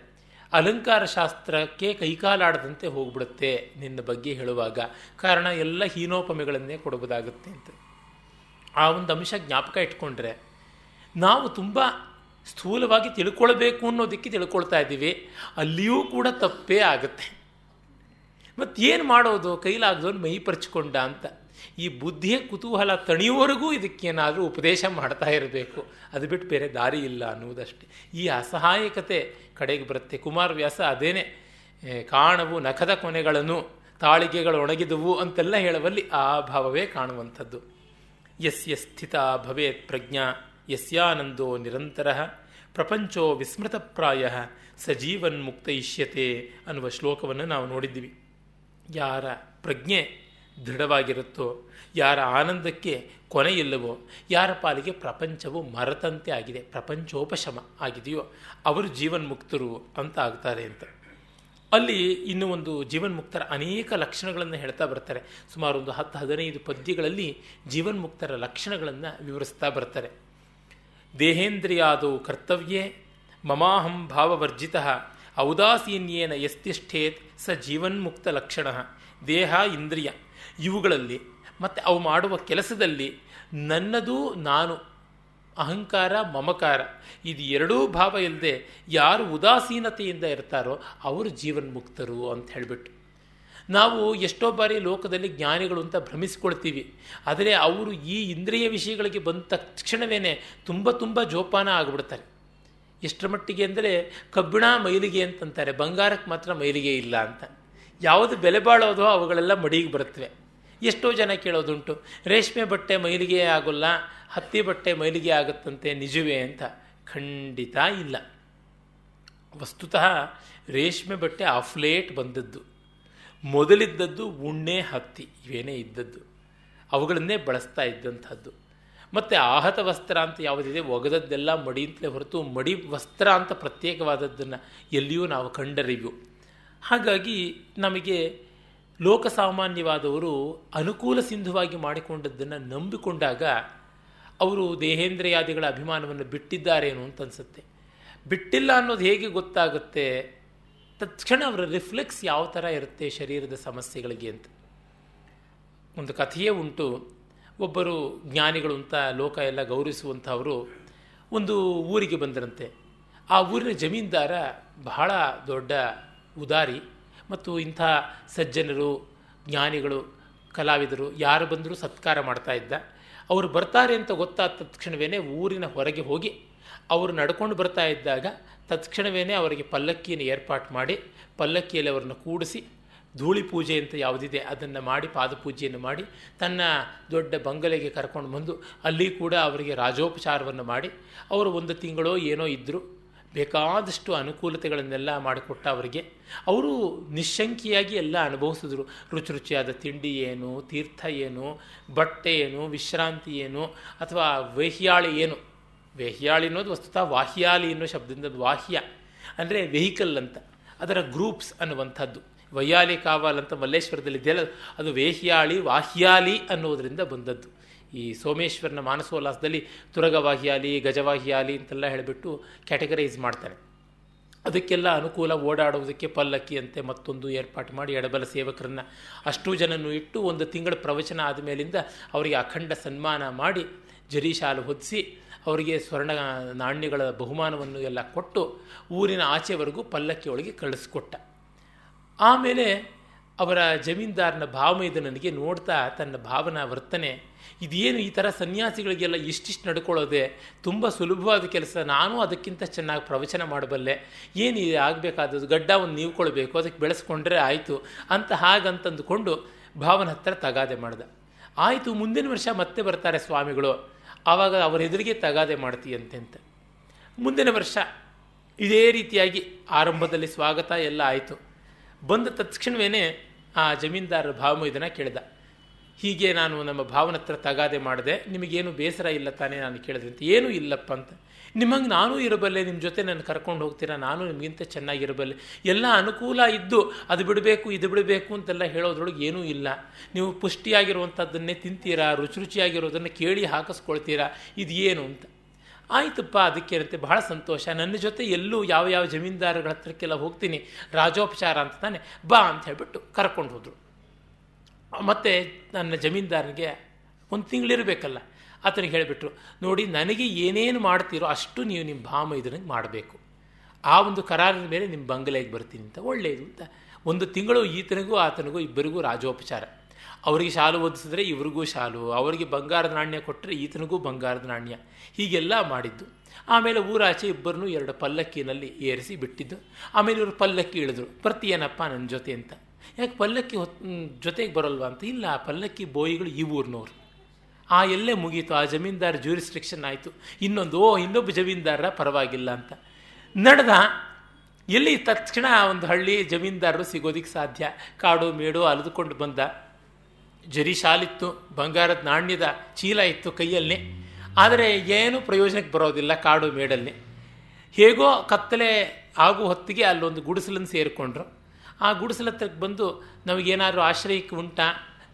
ಅಲಂಕಾರ ಶಾಸ್ತ್ರಕ್ಕೆ ಕೈಕಾಲಾಡದಂತೆ ಹೋಗ್ಬಿಡುತ್ತೆ ನಿನ್ನ ಬಗ್ಗೆ ಹೇಳುವಾಗ ಕಾರಣ ಎಲ್ಲ ಹೀನೋಪಮೆಗಳನ್ನೇ ಕೊಡಬಹುದಾಗುತ್ತೆ ಅಂತ ಆ ಒಂದು ಅಂಶ ಜ್ಞಾಪಕ ಇಟ್ಕೊಂಡ್ರೆ ನಾವು ತುಂಬ ಸ್ಥೂಲವಾಗಿ ತಿಳ್ಕೊಳ್ಬೇಕು ಅನ್ನೋದಕ್ಕೆ ತಿಳ್ಕೊಳ್ತಾ ಇದ್ದೀವಿ ಅಲ್ಲಿಯೂ ಕೂಡ ತಪ್ಪೇ ಆಗುತ್ತೆ ಮತ್ತೇನು ಮಾಡೋದು ಕೈಲಾಗದವನು ಮೈ ಪರ್ಚಿಕೊಂಡ ಅಂತ ಈ ಬುದ್ಧಿಯ ಕುತೂಹಲ ತಣಿಯುವವರೆಗೂ ಇದಕ್ಕೇನಾದರೂ ಉಪದೇಶ ಮಾಡ್ತಾ ಇರಬೇಕು ಅದು ಬಿಟ್ಟು ಬೇರೆ ದಾರಿ ಇಲ್ಲ ಅನ್ನುವುದಷ್ಟೇ ಈ ಅಸಹಾಯಕತೆ ಕಡೆಗೆ ಬರುತ್ತೆ ಕುಮಾರವ್ಯಾಸ ಅದೇನೆ ಕಾಣವು ನಖದ ಕೊನೆಗಳನ್ನು ತಾಳಿಗೆಗಳು ಒಣಗಿದವು ಅಂತೆಲ್ಲ ಹೇಳುವಲ್ಲಿ ಆ ಭಾವವೇ ಕಾಣುವಂಥದ್ದು ಯಸ್ಯ ಸ್ಥಿತ ಭವೇತ್ ಪ್ರಜ್ಞಾ ಯಸ್ಯಾನಂದೋ ನಿರಂತರ ಪ್ರಪಂಚೋ ವಿಸ್ಮೃತಪ್ರಾಯ ಸಜೀವನ್ ಇಷ್ಯತೆ ಅನ್ನುವ ಶ್ಲೋಕವನ್ನು ನಾವು ನೋಡಿದ್ದೀವಿ ಯಾರ ಪ್ರಜ್ಞೆ ದೃಢವಾಗಿರುತ್ತೋ ಯಾರ ಆನಂದಕ್ಕೆ ಕೊನೆಯಿಲ್ಲವೋ ಯಾರ ಪಾಲಿಗೆ ಪ್ರಪಂಚವು ಮರತಂತೆ ಆಗಿದೆ ಪ್ರಪಂಚೋಪಶಮ ಆಗಿದೆಯೋ ಅವರು ಜೀವನ್ಮುಕ್ತರು ಅಂತ ಆಗ್ತಾರೆ ಅಂತ ಅಲ್ಲಿ ಇನ್ನು ಒಂದು ಜೀವನ್ಮುಕ್ತರ ಅನೇಕ ಲಕ್ಷಣಗಳನ್ನು ಹೇಳ್ತಾ ಬರ್ತಾರೆ ಸುಮಾರು ಒಂದು ಹತ್ತು ಹದಿನೈದು ಪದ್ಯಗಳಲ್ಲಿ ಜೀವನ್ಮುಕ್ತರ ಲಕ್ಷಣಗಳನ್ನು ವಿವರಿಸ್ತಾ ಬರ್ತಾರೆ ದೇಹೇಂದ್ರಿಯಾದವು ಕರ್ತವ್ಯೇ ಮಮಾಹಂ ಭಾವವರ್ಜಿತ ಔದಾಸೀನ್ಯೇನ ಎಸ್ತಿಷ್ಠೇತ್ ಸ ಜೀವನ್ಮುಕ್ತ ಲಕ್ಷಣ ದೇಹ ಇಂದ್ರಿಯ ಇವುಗಳಲ್ಲಿ ಮತ್ತು ಅವು ಮಾಡುವ ಕೆಲಸದಲ್ಲಿ ನನ್ನದು ನಾನು ಅಹಂಕಾರ ಮಮಕಾರ ಇದು ಎರಡೂ ಭಾವ ಇಲ್ಲದೆ ಯಾರು ಉದಾಸೀನತೆಯಿಂದ ಇರ್ತಾರೋ ಅವರು ಜೀವನ್ಮುಕ್ತರು ಅಂತ ಹೇಳಿಬಿಟ್ಟು ನಾವು ಎಷ್ಟೋ ಬಾರಿ ಲೋಕದಲ್ಲಿ ಜ್ಞಾನಿಗಳು ಅಂತ ಭ್ರಮಿಸ್ಕೊಳ್ತೀವಿ ಆದರೆ ಅವರು ಈ ಇಂದ್ರಿಯ ವಿಷಯಗಳಿಗೆ ಬಂದ ತಕ್ಷಣವೇ ತುಂಬ ತುಂಬ ಜೋಪಾನ ಆಗಿಬಿಡ್ತಾರೆ ಎಷ್ಟರ ಮಟ್ಟಿಗೆ ಅಂದರೆ ಕಬ್ಬಿಣ ಮೈಲಿಗೆ ಅಂತಂತಾರೆ ಬಂಗಾರಕ್ಕೆ ಮಾತ್ರ ಮೈಲಿಗೆ ಇಲ್ಲ ಅಂತ ಯಾವುದು ಬೆಲೆ ಬಾಳೋದೋ ಅವುಗಳೆಲ್ಲ ಮಡಿಗೆ ಬರುತ್ತವೆ ಎಷ್ಟೋ ಜನ ಕೇಳೋದುಂಟು ರೇಷ್ಮೆ ಬಟ್ಟೆ ಮೈಲಿಗೆ ಆಗೋಲ್ಲ ಹತ್ತಿ ಬಟ್ಟೆ ಮೈಲಿಗೆ ಆಗುತ್ತಂತೆ ನಿಜವೇ ಅಂತ ಖಂಡಿತ ಇಲ್ಲ ವಸ್ತುತಃ ರೇಷ್ಮೆ ಬಟ್ಟೆ ಆಫ್ಲೇಟ್ ಬಂದದ್ದು ಮೊದಲಿದ್ದದ್ದು ಉಣ್ಣೆ ಹತ್ತಿ ಇವೇನೇ ಇದ್ದದ್ದು ಅವುಗಳನ್ನೇ ಬಳಸ್ತಾ ಇದ್ದಂಥದ್ದು ಮತ್ತು ಆಹತ ವಸ್ತ್ರ ಅಂತ ಯಾವುದಿದೆ ಒಗೆದದ್ದೆಲ್ಲ ಮಡಿ ಅಂತಲೇ ಹೊರತು ಮಡಿ ವಸ್ತ್ರ ಅಂತ ಪ್ರತ್ಯೇಕವಾದದ್ದನ್ನು ಎಲ್ಲಿಯೂ ನಾವು ಕಂಡರಿವು ಹಾಗಾಗಿ ನಮಗೆ ಲೋಕಸಾಮಾನ್ಯವಾದವರು ಅನುಕೂಲ ಸಿಂಧುವಾಗಿ ಮಾಡಿಕೊಂಡದ್ದನ್ನು ನಂಬಿಕೊಂಡಾಗ ಅವರು ದೇಹೇಂದ್ರಿಯಾದಿಗಳ ಅಭಿಮಾನವನ್ನು ಬಿಟ್ಟಿದ್ದಾರೇನು ಅಂತ ಅನಿಸುತ್ತೆ ಬಿಟ್ಟಿಲ್ಲ ಅನ್ನೋದು ಹೇಗೆ ಗೊತ್ತಾಗುತ್ತೆ ತತ್ಕ್ಷಣ ಅವರ ರಿಫ್ಲೆಕ್ಸ್ ಯಾವ ಥರ ಇರುತ್ತೆ ಶರೀರದ ಸಮಸ್ಯೆಗಳಿಗೆ ಅಂತ ಒಂದು ಕಥೆಯೇ ಉಂಟು ಒಬ್ಬರು ಜ್ಞಾನಿಗಳು ಅಂತ ಲೋಕ ಎಲ್ಲ ಗೌರವಿಸುವಂಥವರು ಒಂದು ಊರಿಗೆ ಬಂದರಂತೆ ಆ ಊರಿನ ಜಮೀನ್ದಾರ ಬಹಳ ದೊಡ್ಡ ಉದಾರಿ ಮತ್ತು ಇಂಥ ಸಜ್ಜನರು ಜ್ಞಾನಿಗಳು ಕಲಾವಿದರು ಯಾರು ಬಂದರೂ ಸತ್ಕಾರ ಮಾಡ್ತಾ ಇದ್ದ ಅವರು ಬರ್ತಾರೆ ಅಂತ ಗೊತ್ತಾದ ತಕ್ಷಣವೇ ಊರಿನ ಹೊರಗೆ ಹೋಗಿ ಅವರು ನಡ್ಕೊಂಡು ಬರ್ತಾ ಇದ್ದಾಗ ತತ್ಕ್ಷಣವೇ ಅವರಿಗೆ ಪಲ್ಲಕ್ಕಿಯನ್ನು ಏರ್ಪಾಟ್ ಮಾಡಿ ಪಲ್ಲಕ್ಕಿಯಲ್ಲಿ ಅವರನ್ನು ಕೂಡಿಸಿ ಧೂಳಿ ಪೂಜೆ ಅಂತ ಯಾವುದಿದೆ ಅದನ್ನು ಮಾಡಿ ಪಾದಪೂಜೆಯನ್ನು ಮಾಡಿ ತನ್ನ ದೊಡ್ಡ ಬಂಗಲೆಗೆ ಕರ್ಕೊಂಡು ಬಂದು ಅಲ್ಲಿ ಕೂಡ ಅವರಿಗೆ ರಾಜೋಪಚಾರವನ್ನು ಮಾಡಿ ಅವರು ಒಂದು ತಿಂಗಳೋ ಏನೋ ಇದ್ದರು ಬೇಕಾದಷ್ಟು ಅನುಕೂಲತೆಗಳನ್ನೆಲ್ಲ ಮಾಡಿಕೊಟ್ಟ ಅವರಿಗೆ ಅವರು ನಿಶಂಕಿಯಾಗಿ ಎಲ್ಲ ಅನುಭವಿಸಿದ್ರು ರುಚಿ ರುಚಿಯಾದ ತಿಂಡಿ ಏನು ತೀರ್ಥ ಏನು ಬಟ್ಟೆ ಏನು ವಿಶ್ರಾಂತಿ ಏನು ಅಥವಾ ವೇಹ್ಯಾಳಿ ಏನು ವೇಹ್ಯಾಳಿ ಅನ್ನೋದು ವಸ್ತುತ ವಾಹ್ಯಾಲಿ ಅನ್ನೋ ಶಬ್ದದಿಂದ ವಾಹ್ಯ ಅಂದರೆ ವೆಹಿಕಲ್ ಅಂತ ಅದರ ಗ್ರೂಪ್ಸ್ ಅನ್ನುವಂಥದ್ದು ವಯ್ಯಾಲಿ ಕಾವಲ್ ಅಂತ ಮಲ್ಲೇಶ್ವರದಲ್ಲಿ ಇದೆಯಲ್ಲ ಅದು ವೇಹ್ಯಾಳಿ ವಾಹ್ಯಾಲಿ ಅನ್ನೋದರಿಂದ ಬಂದದ್ದು ಈ ಸೋಮೇಶ್ವರನ ಮಾನಸೋಲ್ಲಾಸದಲ್ಲಿ ತುರಗವಾಹಿಯಾಲಿ ಗಜವಾಹಿಯಾಲಿ ಅಂತೆಲ್ಲ ಹೇಳಿಬಿಟ್ಟು ಕ್ಯಾಟಗರೈಸ್ ಮಾಡ್ತಾರೆ ಅದಕ್ಕೆಲ್ಲ ಅನುಕೂಲ ಓಡಾಡುವುದಕ್ಕೆ ಪಲ್ಲಕ್ಕಿ ಅಂತೆ ಮತ್ತೊಂದು ಏರ್ಪಾಟು ಮಾಡಿ ಎಡಬಲ ಸೇವಕರನ್ನು ಅಷ್ಟು ಜನನ್ನು ಇಟ್ಟು ಒಂದು ತಿಂಗಳ ಪ್ರವಚನ ಆದ ಮೇಲಿಂದ ಅವರಿಗೆ ಅಖಂಡ ಸನ್ಮಾನ ಮಾಡಿ ಜರೀಶಾಲು ಹೊದಿಸಿ ಅವರಿಗೆ ಸ್ವರ್ಣ ನಾಣ್ಯಗಳ ಬಹುಮಾನವನ್ನು ಎಲ್ಲ ಕೊಟ್ಟು ಊರಿನ ಆಚೆವರೆಗೂ ಪಲ್ಲಕ್ಕಿಯೊಳಗೆ ಕಳಿಸ್ಕೊಟ್ಟ ಆಮೇಲೆ ಅವರ ಜಮೀನ್ದಾರನ ಭಾವ ಇದು ನನಗೆ ನೋಡ್ತಾ ತನ್ನ ಭಾವನಾ ವರ್ತನೆ ಇದೇನು ಈ ಥರ ಸನ್ಯಾಸಿಗಳಿಗೆಲ್ಲ ಇಷ್ಟಿಷ್ಟು ನಡ್ಕೊಳ್ಳೋದೆ ತುಂಬ ಸುಲಭವಾದ ಕೆಲಸ ನಾನು ಅದಕ್ಕಿಂತ ಚೆನ್ನಾಗಿ ಪ್ರವಚನ ಮಾಡಬಲ್ಲೆ ಏನು ಇದು ಆಗಬೇಕಾದದ್ದು ಗಡ್ಡ ಒಂದು ನೀವು ಕೊಳ್ಬೇಕು ಅದಕ್ಕೆ ಬೆಳೆಸ್ಕೊಂಡ್ರೆ ಆಯಿತು ಅಂತ ಹಾಗಂತಂದುಕೊಂಡು ಭಾವನ ಹತ್ರ ತಗಾದೆ ಮಾಡ್ದೆ ಆಯಿತು ಮುಂದಿನ ವರ್ಷ ಮತ್ತೆ ಬರ್ತಾರೆ ಸ್ವಾಮಿಗಳು ಆವಾಗ ಅವರ ಎದುರಿಗೆ ತಗಾದೆ ಮಾಡ್ತೀಯಂತೆ ಅಂತ ಮುಂದಿನ ವರ್ಷ ಇದೇ ರೀತಿಯಾಗಿ ಆರಂಭದಲ್ಲಿ ಸ್ವಾಗತ ಎಲ್ಲ ಆಯಿತು ಬಂದ ತಕ್ಷಣವೇ ಆ ಜಮೀನ್ದಾರ ಭಾವಮ ಇದನ್ನು ಕೇಳಿದ ಹೀಗೆ ನಾನು ನಮ್ಮ ಭಾವನ ಹತ್ರ ತಗಾದೆ ಮಾಡಿದೆ ನಿಮಗೇನು ಬೇಸರ ಇಲ್ಲ ತಾನೇ ನಾನು ಅಂತ ಏನೂ ಇಲ್ಲಪ್ಪ ಅಂತ ನಿಮಗೆ ನಾನು ಇರಬಲ್ಲೆ ನಿಮ್ಮ ಜೊತೆ ನಾನು ಕರ್ಕೊಂಡು ಹೋಗ್ತೀರಾ ನಾನು ನಿಮಗಿಂತ ಚೆನ್ನಾಗಿರಬಲ್ಲೆ ಎಲ್ಲ ಅನುಕೂಲ ಇದ್ದು ಅದು ಬಿಡಬೇಕು ಇದು ಬಿಡಬೇಕು ಅಂತೆಲ್ಲ ಹೇಳೋದ್ರೊಳಗೆ ಏನೂ ಇಲ್ಲ ನೀವು ಪುಷ್ಟಿಯಾಗಿರುವಂಥದ್ದನ್ನೇ ತಿಂತೀರಾ ರುಚಿ ರುಚಿಯಾಗಿರೋದನ್ನು ಕೇಳಿ ಹಾಕಿಸ್ಕೊಳ್ತೀರಾ ಇದು ಏನು ಅಂತ ಆಯಿತಪ್ಪ ಅದಕ್ಕೇನಂತೆ ಬಹಳ ಸಂತೋಷ ನನ್ನ ಜೊತೆ ಎಲ್ಲೂ ಯಾವ ಯಾವ ಜಮೀನ್ದಾರಗಳ ಹತ್ರಕ್ಕೆಲ್ಲ ಹೋಗ್ತೀನಿ ರಾಜೋಪಚಾರ ಅಂತ ತಾನೆ ಬಾ ಅಂತ ಹೇಳ್ಬಿಟ್ಟು ಕರ್ಕೊಂಡು ಹೋದರು ಮತ್ತು ನನ್ನ ಜಮೀನ್ದಾರನಿಗೆ ಒಂದು ತಿಂಗಳಿರಬೇಕಲ್ಲ ಆತನಿಗೆ ಹೇಳಿಬಿಟ್ರು ನೋಡಿ ನನಗೆ ಏನೇನು ಮಾಡ್ತೀರೋ ಅಷ್ಟು ನೀವು ನಿಮ್ಮ ಭಾಮ ಇದನಿಗೆ ಮಾಡಬೇಕು ಆ ಒಂದು ಕರಾರಿನ ಮೇಲೆ ನಿಮ್ಮ ಬಂಗಲೆಗೆ ಬರ್ತೀನಿ ಅಂತ ಒಳ್ಳೆಯದು ಅಂತ ಒಂದು ತಿಂಗಳು ಈತನಿಗೂ ಆತನಿಗೂ ಇಬ್ಬರಿಗೂ ರಾಜೋಪಚಾರ ಅವರಿಗೆ ಶಾಲು ಓದಿಸಿದ್ರೆ ಇವ್ರಿಗೂ ಶಾಲು ಅವರಿಗೆ ಬಂಗಾರದ ನಾಣ್ಯ ಕೊಟ್ಟರೆ ಈತನಿಗೂ ಬಂಗಾರದ ನಾಣ್ಯ ಹೀಗೆಲ್ಲ ಮಾಡಿದ್ದು ಆಮೇಲೆ ಊರಾಚೆ ಇಬ್ಬರನ್ನೂ ಎರಡು ಪಲ್ಲಕ್ಕಿನಲ್ಲಿ ಏರಿಸಿ ಬಿಟ್ಟಿದ್ದು ಆಮೇಲೆ ಇವರು ಪಲ್ಲಕ್ಕಿ ಇಳಿದ್ರು ಏನಪ್ಪ ನನ್ನ ಜೊತೆ ಅಂತ ಯಾಕೆ ಪಲ್ಲಕ್ಕಿ ಹೊತ್ ಜೊತೆಗೆ ಬರಲ್ವಾ ಅಂತ ಇಲ್ಲ ಪಲ್ಲಕ್ಕಿ ಬೋಯಿಗಳು ಈ ಊರ್ನವ್ರು ಆ ಎಲ್ಲೇ ಮುಗೀತು ಆ ಜಮೀನ್ದಾರ ಜ್ಯೂರಿಸ್ಟ್ರಿಕ್ಷನ್ ಆಯಿತು ಇನ್ನೊಂದು ಓ ಇನ್ನೊಬ್ಬ ಜಮೀನ್ದಾರ ಪರವಾಗಿಲ್ಲ ಅಂತ ನಡೆದ ಎಲ್ಲಿ ತಕ್ಷಣ ಒಂದು ಹಳ್ಳಿ ಜಮೀನ್ದಾರರು ಸಿಗೋದಿಕ್ಕೆ ಸಾಧ್ಯ ಕಾಡು ಮೇಡು ಅಲಿದುಕೊಂಡು ಬಂದ ಜರಿ ಶಾಲಿತ್ತು ಬಂಗಾರದ ನಾಣ್ಯದ ಚೀಲ ಇತ್ತು ಕೈಯಲ್ಲಿ ಆದರೆ ಏನು ಪ್ರಯೋಜನಕ್ಕೆ ಬರೋದಿಲ್ಲ ಕಾಡು ಮೇಡಲ್ಲಿ ಹೇಗೋ ಕತ್ತಲೆ ಆಗು ಹೊತ್ತಿಗೆ ಅಲ್ಲೊಂದು ಗುಡಿಸಲನ್ನು ಸೇರಿಕೊಂಡ್ರು ಆ ಗುಡಿಸಲತ್ತಕ್ಕೆ ಬಂದು ನಮಗೇನಾದರೂ ಆಶ್ರಯಕ್ಕೆ ಉಂಟ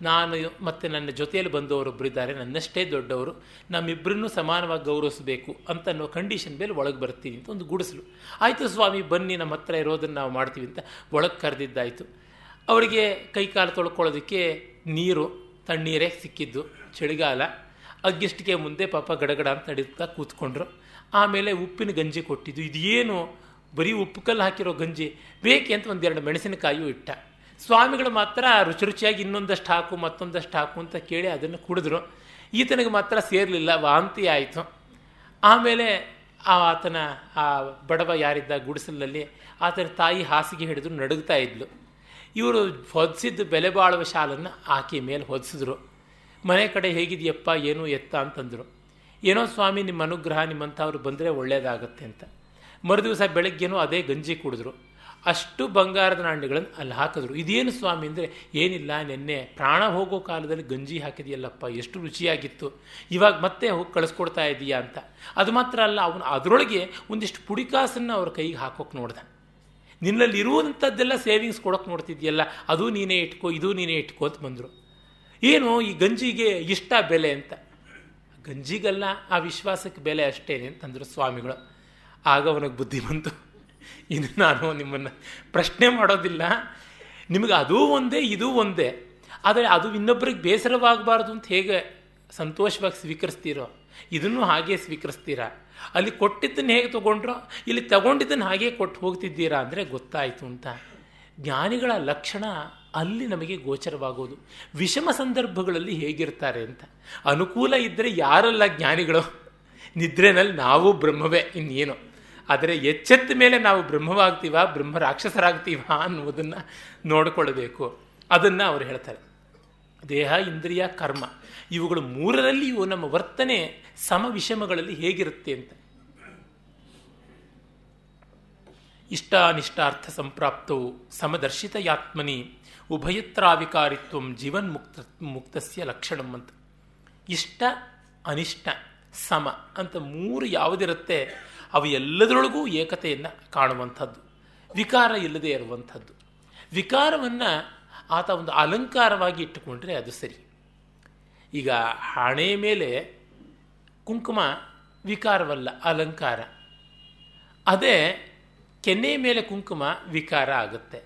ನಾನು ಮತ್ತು ನನ್ನ ಜೊತೆಯಲ್ಲಿ ಬಂದವರು ಇದ್ದಾರೆ ನನ್ನಷ್ಟೇ ದೊಡ್ಡವರು ನಮ್ಮಿಬ್ಬರನ್ನೂ ಸಮಾನವಾಗಿ ಗೌರವಿಸಬೇಕು ಅಂತ ಅನ್ನೋ ಕಂಡೀಷನ್ ಮೇಲೆ ಒಳಗೆ ಬರ್ತೀನಿ ಅಂತ ಒಂದು ಗುಡಿಸಲು ಆಯಿತು ಸ್ವಾಮಿ ಬನ್ನಿ ನಮ್ಮ ಹತ್ರ ಇರೋದನ್ನು ನಾವು ಮಾಡ್ತೀವಿ ಅಂತ ಒಳಗೆ ಕರೆದಿದ್ದಾಯಿತು ಅವರಿಗೆ ಕೈಕಾಲು ತೊಳ್ಕೊಳ್ಳೋದಕ್ಕೆ ನೀರು ತಣ್ಣೀರೇ ಸಿಕ್ಕಿದ್ದು ಚಳಿಗಾಲ ಅಗ್ಗಿಷ್ಟಿಗೆ ಮುಂದೆ ಪಾಪ ಗಡಗಡ ಅಂತ ನಡೆಯುತ್ತಾ ಕೂತ್ಕೊಂಡ್ರು ಆಮೇಲೆ ಉಪ್ಪಿನ ಗಂಜಿ ಕೊಟ್ಟಿದ್ದು ಇದೇನು ಬರೀ ಉಪ್ಪು ಕಲ್ಲು ಹಾಕಿರೋ ಗಂಜಿ ಬೇಕೆ ಅಂತ ಒಂದೆರಡು ಮೆಣಸಿನಕಾಯಿಯೂ ಇಟ್ಟ ಸ್ವಾಮಿಗಳು ಮಾತ್ರ ರುಚಿ ರುಚಿಯಾಗಿ ಇನ್ನೊಂದಷ್ಟು ಹಾಕು ಮತ್ತೊಂದಷ್ಟು ಹಾಕು ಅಂತ ಕೇಳಿ ಅದನ್ನು ಕುಡಿದ್ರು ಈತನಿಗೆ ಮಾತ್ರ ಸೇರಲಿಲ್ಲ ವಾಂತಿ ಆಯಿತು ಆಮೇಲೆ ಆ ಆತನ ಆ ಬಡವ ಯಾರಿದ್ದ ಗುಡಿಸಲಲ್ಲಿ ಆತನ ತಾಯಿ ಹಾಸಿಗೆ ಹಿಡಿದು ನಡುಗ್ತಾ ಇದ್ಲು ಇವರು ಹೊದಿಸಿದ್ದು ಬೆಲೆ ಬಾಳುವ ಶಾಲನ್ನು ಆಕೆ ಮೇಲೆ ಹೊದಿಸಿದ್ರು ಮನೆ ಕಡೆ ಹೇಗಿದೆಯಪ್ಪ ಏನು ಎತ್ತ ಅಂತಂದರು ಏನೋ ಸ್ವಾಮಿ ನಿಮ್ಮ ಅನುಗ್ರಹ ನಿಮ್ಮಂಥವ್ರು ಬಂದರೆ ಒಳ್ಳೆಯದಾಗತ್ತೆ ಅಂತ ಮರುದಿವಸ ಬೆಳಗ್ಗೆನೂ ಅದೇ ಗಂಜಿ ಕುಡಿದ್ರು ಅಷ್ಟು ಬಂಗಾರದ ನಾಣ್ಯಗಳನ್ನು ಅಲ್ಲಿ ಹಾಕಿದ್ರು ಇದೇನು ಸ್ವಾಮಿ ಅಂದರೆ ಏನಿಲ್ಲ ನಿನ್ನೆ ಪ್ರಾಣ ಹೋಗೋ ಕಾಲದಲ್ಲಿ ಗಂಜಿ ಹಾಕಿದೆಯಲ್ಲಪ್ಪ ಎಷ್ಟು ರುಚಿಯಾಗಿತ್ತು ಇವಾಗ ಮತ್ತೆ ಹೋಗಿ ಕಳಿಸ್ಕೊಡ್ತಾ ಇದೀಯಾ ಅಂತ ಅದು ಮಾತ್ರ ಅಲ್ಲ ಅವನು ಅದರೊಳಗೆ ಒಂದಿಷ್ಟು ಪುಡಿಕಾಸನ್ನು ಅವ್ರ ಕೈಗೆ ಹಾಕೋಕೆ ನೋಡ್ದೆ ನಿನ್ನಲ್ಲಿ ಇರುವಂಥದ್ದೆಲ್ಲ ಸೇವಿಂಗ್ಸ್ ಕೊಡೋಕೆ ನೋಡ್ತಿದ್ಯಲ್ಲ ಅದು ನೀನೇ ಇಟ್ಕೋ ಇದು ನೀನೇ ಇಟ್ಕೋ ಅಂತ ಬಂದರು ಏನು ಈ ಗಂಜಿಗೆ ಇಷ್ಟ ಬೆಲೆ ಅಂತ ಗಂಜಿಗಲ್ಲ ಆ ವಿಶ್ವಾಸಕ್ಕೆ ಬೆಲೆ ಅಷ್ಟೇನೆ ಅಂತಂದರು ಸ್ವಾಮಿಗಳು ಆಗ ಅವನಿಗೆ ಬುದ್ಧಿ ಬಂತು ಇನ್ನು ನಾನು ನಿಮ್ಮನ್ನು ಪ್ರಶ್ನೆ ಮಾಡೋದಿಲ್ಲ ನಿಮಗೆ ಅದೂ ಒಂದೇ ಇದೂ ಒಂದೇ ಆದರೆ ಅದು ಇನ್ನೊಬ್ಬರಿಗೆ ಬೇಸರವಾಗಬಾರ್ದು ಅಂತ ಹೇಗೆ ಸಂತೋಷವಾಗಿ ಸ್ವೀಕರಿಸ್ತೀರೋ ಇದನ್ನು ಹಾಗೆ ಸ್ವೀಕರಿಸ್ತೀರಾ ಅಲ್ಲಿ ಕೊಟ್ಟಿದ್ದನ್ನು ಹೇಗೆ ತೊಗೊಂಡ್ರೋ ಇಲ್ಲಿ ತಗೊಂಡಿದ್ದನ್ನು ಹಾಗೆ ಕೊಟ್ಟು ಹೋಗ್ತಿದ್ದೀರಾ ಅಂದರೆ ಗೊತ್ತಾಯಿತು ಅಂತ ಜ್ಞಾನಿಗಳ ಲಕ್ಷಣ ಅಲ್ಲಿ ನಮಗೆ ಗೋಚರವಾಗೋದು ವಿಷಮ ಸಂದರ್ಭಗಳಲ್ಲಿ ಹೇಗಿರ್ತಾರೆ ಅಂತ ಅನುಕೂಲ ಇದ್ದರೆ ಯಾರಲ್ಲ ಜ್ಞಾನಿಗಳು ನಿದ್ರೆನಲ್ಲಿ ನಾವು ಬ್ರಹ್ಮವೇ ಇನ್ನೇನು ಆದರೆ ಎಚ್ಚೆತ್ತ ಮೇಲೆ ನಾವು ಬ್ರಹ್ಮವಾಗ್ತೀವ ಬ್ರಹ್ಮ ರಾಕ್ಷಸರಾಗ್ತೀವ ಅನ್ನುವುದನ್ನ ನೋಡಿಕೊಳ್ಳಬೇಕು ಅದನ್ನು ಅವರು ಹೇಳ್ತಾರೆ ದೇಹ ಇಂದ್ರಿಯ ಕರ್ಮ ಇವುಗಳು ಮೂರರಲ್ಲಿಯೂ ನಮ್ಮ ವರ್ತನೆ ಸಮ ವಿಷಮಗಳಲ್ಲಿ ಹೇಗಿರುತ್ತೆ ಅಂತ ಇಷ್ಟಾನಿಷ್ಟಾರ್ಥ ಸಂಪ್ರಾಪ್ತವು ಯಾತ್ಮನಿ ಉಭಯತ್ರಾವಿಕಾರಿತ್ವ ಜೀವನ್ ಮುಕ್ತ ಮುಕ್ತಸ್ಯ ಲಕ್ಷಣಂ ಅಂತ ಇಷ್ಟ ಅನಿಷ್ಟ ಸಮ ಅಂತ ಮೂರು ಯಾವುದಿರುತ್ತೆ ಅವು ಎಲ್ಲದರೊಳಗೂ ಏಕತೆಯನ್ನು ಕಾಣುವಂಥದ್ದು ವಿಕಾರ ಇಲ್ಲದೇ ಇರುವಂಥದ್ದು ವಿಕಾರವನ್ನು ಆತ ಒಂದು ಅಲಂಕಾರವಾಗಿ ಇಟ್ಟುಕೊಂಡ್ರೆ ಅದು ಸರಿ ಈಗ ಹಣೆ ಮೇಲೆ ಕುಂಕುಮ ವಿಕಾರವಲ್ಲ ಅಲಂಕಾರ ಅದೇ ಕೆನ್ನೆ ಮೇಲೆ ಕುಂಕುಮ ವಿಕಾರ ಆಗುತ್ತೆ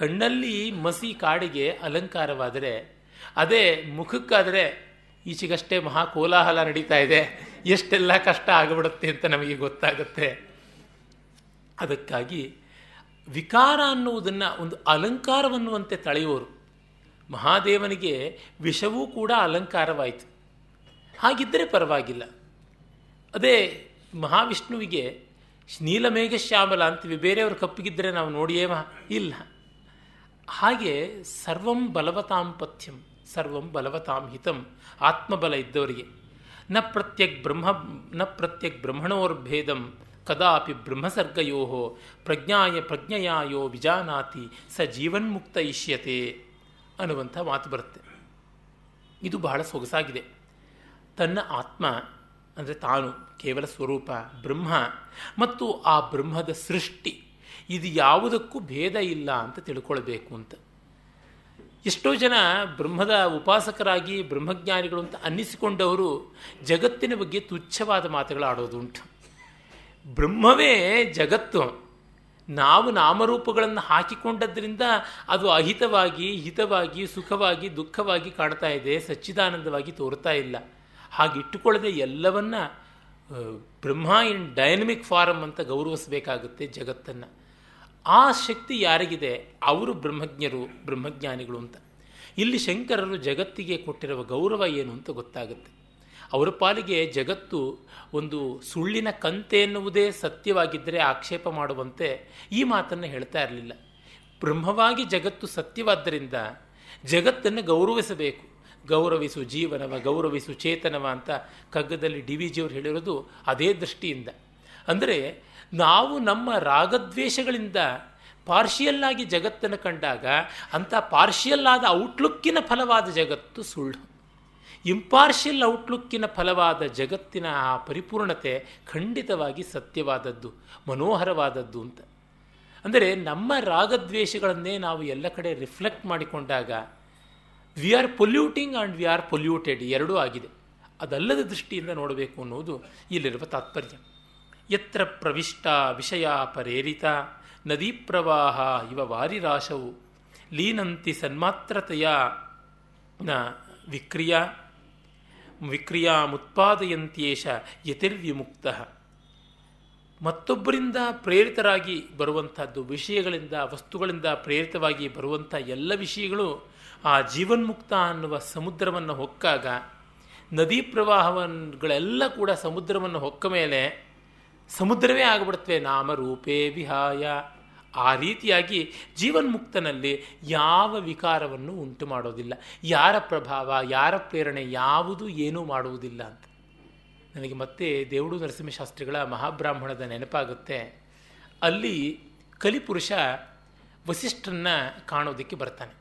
ಕಣ್ಣಲ್ಲಿ ಮಸಿ ಕಾಡಿಗೆ ಅಲಂಕಾರವಾದರೆ ಅದೇ ಮುಖಕ್ಕಾದರೆ ಈಚೆಗಷ್ಟೇ ಮಹಾ ಕೋಲಾಹಲ ನಡೀತಾ ಇದೆ ಎಷ್ಟೆಲ್ಲ ಕಷ್ಟ ಆಗಿಬಿಡುತ್ತೆ ಅಂತ ನಮಗೆ ಗೊತ್ತಾಗುತ್ತೆ ಅದಕ್ಕಾಗಿ ವಿಕಾರ ಅನ್ನುವುದನ್ನು ಒಂದು ಅಲಂಕಾರವನ್ನುವಂತೆ ತಳೆಯುವರು ಮಹಾದೇವನಿಗೆ ವಿಷವೂ ಕೂಡ ಅಲಂಕಾರವಾಯಿತು ಹಾಗಿದ್ದರೆ ಪರವಾಗಿಲ್ಲ ಅದೇ ಮಹಾವಿಷ್ಣುವಿಗೆ ನೀಲಮೇಘ ಶ್ಯಾಮಲ ಅಂತೀವಿ ಬೇರೆಯವ್ರ ಕಪ್ಪಿಗಿದ್ದರೆ ನಾವು ನೋಡಿಯೇ ಇಲ್ಲ ಹಾಗೆ ಸರ್ವಂ ಬಲವತಾಂ ಪಥ್ಯಂ ಸರ್ವಂ ಬಲವತಾಂ ಹಿತಂ ಆತ್ಮಬಲ ಇದ್ದವರಿಗೆ ನ ಪ್ರತ್ಯಕ್ ಬ್ರಹ್ಮ ನ ಪ್ರತ್ಯಕ್ ಬ್ರಹ್ಮಣೋರ್ಭೇದಂ ಕದಾಪಿ ಬ್ರಹ್ಮಸರ್ಗಯೋ ಪ್ರಜ್ಞಾಯ ಪ್ರಜ್ಞೆಯಾಯೋ ವಿಜಾನಾತಿ ಸ ಜೀವನ್ಮುಕ್ತ ಇಷ್ಯತೆ ಅನ್ನುವಂಥ ಮಾತು ಬರುತ್ತೆ ಇದು ಬಹಳ ಸೊಗಸಾಗಿದೆ ತನ್ನ ಆತ್ಮ ಅಂದರೆ ತಾನು ಕೇವಲ ಸ್ವರೂಪ ಬ್ರಹ್ಮ ಮತ್ತು ಆ ಬ್ರಹ್ಮದ ಸೃಷ್ಟಿ ಇದು ಯಾವುದಕ್ಕೂ ಭೇದ ಇಲ್ಲ ಅಂತ ತಿಳ್ಕೊಳ್ಬೇಕು ಅಂತ ಎಷ್ಟೋ ಜನ ಬ್ರಹ್ಮದ ಉಪಾಸಕರಾಗಿ ಬ್ರಹ್ಮಜ್ಞಾನಿಗಳು ಅಂತ ಅನ್ನಿಸಿಕೊಂಡವರು ಜಗತ್ತಿನ ಬಗ್ಗೆ ತುಚ್ಛವಾದ ಮಾತುಗಳು ಆಡೋದುಂಟು ಬ್ರಹ್ಮವೇ ಜಗತ್ತು ನಾವು ನಾಮರೂಪಗಳನ್ನು ಹಾಕಿಕೊಂಡದ್ರಿಂದ ಅದು ಅಹಿತವಾಗಿ ಹಿತವಾಗಿ ಸುಖವಾಗಿ ದುಃಖವಾಗಿ ಕಾಣ್ತಾ ಇದೆ ಸಚ್ಚಿದಾನಂದವಾಗಿ ತೋರ್ತಾ ಇಲ್ಲ ಹಾಗೆ ಇಟ್ಟುಕೊಳ್ಳದೆ ಎಲ್ಲವನ್ನ ಬ್ರಹ್ಮ ಇನ್ ಡೈನಮಿಕ್ ಫಾರಮ್ ಅಂತ ಗೌರವಿಸಬೇಕಾಗುತ್ತೆ ಜಗತ್ತನ್ನು ಆ ಶಕ್ತಿ ಯಾರಿಗಿದೆ ಅವರು ಬ್ರಹ್ಮಜ್ಞರು ಬ್ರಹ್ಮಜ್ಞಾನಿಗಳು ಅಂತ ಇಲ್ಲಿ ಶಂಕರರು ಜಗತ್ತಿಗೆ ಕೊಟ್ಟಿರುವ ಗೌರವ ಏನು ಅಂತ ಗೊತ್ತಾಗುತ್ತೆ ಅವರ ಪಾಲಿಗೆ ಜಗತ್ತು ಒಂದು ಸುಳ್ಳಿನ ಕಂತೆ ಎನ್ನುವುದೇ ಸತ್ಯವಾಗಿದ್ದರೆ ಆಕ್ಷೇಪ ಮಾಡುವಂತೆ ಈ ಮಾತನ್ನು ಹೇಳ್ತಾ ಇರಲಿಲ್ಲ ಬ್ರಹ್ಮವಾಗಿ ಜಗತ್ತು ಸತ್ಯವಾದ್ದರಿಂದ ಜಗತ್ತನ್ನು ಗೌರವಿಸಬೇಕು ಗೌರವಿಸು ಜೀವನವ ಗೌರವಿಸು ಚೇತನವ ಅಂತ ಕಗ್ಗದಲ್ಲಿ ಡಿ ವಿ ಜಿಯವರು ಹೇಳಿರೋದು ಅದೇ ದೃಷ್ಟಿಯಿಂದ ಅಂದರೆ ನಾವು ನಮ್ಮ ರಾಗದ್ವೇಷಗಳಿಂದ ಪಾರ್ಷಿಯಲ್ ಆಗಿ ಜಗತ್ತನ್ನು ಕಂಡಾಗ ಅಂಥ ಪಾರ್ಷಿಯಲ್ ಆದ ಔಟ್ಲುಕ್ಕಿನ ಫಲವಾದ ಜಗತ್ತು ಸುಳ್ಳು ಇಂಪಾರ್ಷಿಯಲ್ ಔಟ್ಲುಕ್ಕಿನ ಫಲವಾದ ಜಗತ್ತಿನ ಆ ಪರಿಪೂರ್ಣತೆ ಖಂಡಿತವಾಗಿ ಸತ್ಯವಾದದ್ದು ಮನೋಹರವಾದದ್ದು ಅಂತ ಅಂದರೆ ನಮ್ಮ ರಾಗದ್ವೇಷಗಳನ್ನೇ ನಾವು ಎಲ್ಲ ಕಡೆ ರಿಫ್ಲೆಕ್ಟ್ ಮಾಡಿಕೊಂಡಾಗ we are polluting and we are polluted ಎರಡೂ ಆಗಿದೆ ಅದಲ್ಲದ ದೃಷ್ಟಿಯಿಂದ ನೋಡಬೇಕು ಅನ್ನೋದು ಇಲ್ಲಿರುವ ತಾತ್ಪರ್ಯ ಯತ್ರ ಪ್ರವಿಷ್ಟ ವಿಷಯ ಪರೇರಿತ ನದಿ ಪ್ರವಾಹ ಇವ ವಾರಿರಾಶವು ಲೀನಂತಿ ಸನ್ಮಾತ್ರತೆಯ ನ ವಿಕ್ರಿಯಾ ವಿಕ್ರಿಯಾ ಯತಿರ್ವಿಮುಕ್ತ ಮತ್ತೊಬ್ಬರಿಂದ ಪ್ರೇರಿತರಾಗಿ ಬರುವಂಥದ್ದು ವಿಷಯಗಳಿಂದ ವಸ್ತುಗಳಿಂದ ಪ್ರೇರಿತವಾಗಿ ಬರುವಂಥ ಎಲ್ಲ ವಿಷಯಗಳು ಆ ಜೀವನ್ಮುಕ್ತ ಅನ್ನುವ ಸಮುದ್ರವನ್ನು ಹೊಕ್ಕಾಗ ನದಿ ಪ್ರವಾಹಗಳೆಲ್ಲ ಕೂಡ ಸಮುದ್ರವನ್ನು ಹೊಕ್ಕ ಮೇಲೆ ಸಮುದ್ರವೇ ಆಗಿಬಿಡುತ್ತವೆ ನಾಮರೂಪೇ ವಿಹಾಯ ಆ ರೀತಿಯಾಗಿ ಜೀವನ್ಮುಕ್ತನಲ್ಲಿ ಯಾವ ವಿಕಾರವನ್ನು ಉಂಟು ಮಾಡೋದಿಲ್ಲ ಯಾರ ಪ್ರಭಾವ ಯಾರ ಪ್ರೇರಣೆ ಯಾವುದು ಏನೂ ಮಾಡುವುದಿಲ್ಲ ಅಂತ ನನಗೆ ಮತ್ತೆ ದೇವಡು ನರಸಿಂಹಶಾಸ್ತ್ರಿಗಳ ಮಹಾಬ್ರಾಹ್ಮಣದ ನೆನಪಾಗುತ್ತೆ ಅಲ್ಲಿ ಕಲಿಪುರುಷ ವಸಿಷ್ಠರನ್ನ ಕಾಣೋದಕ್ಕೆ ಬರ್ತಾನೆ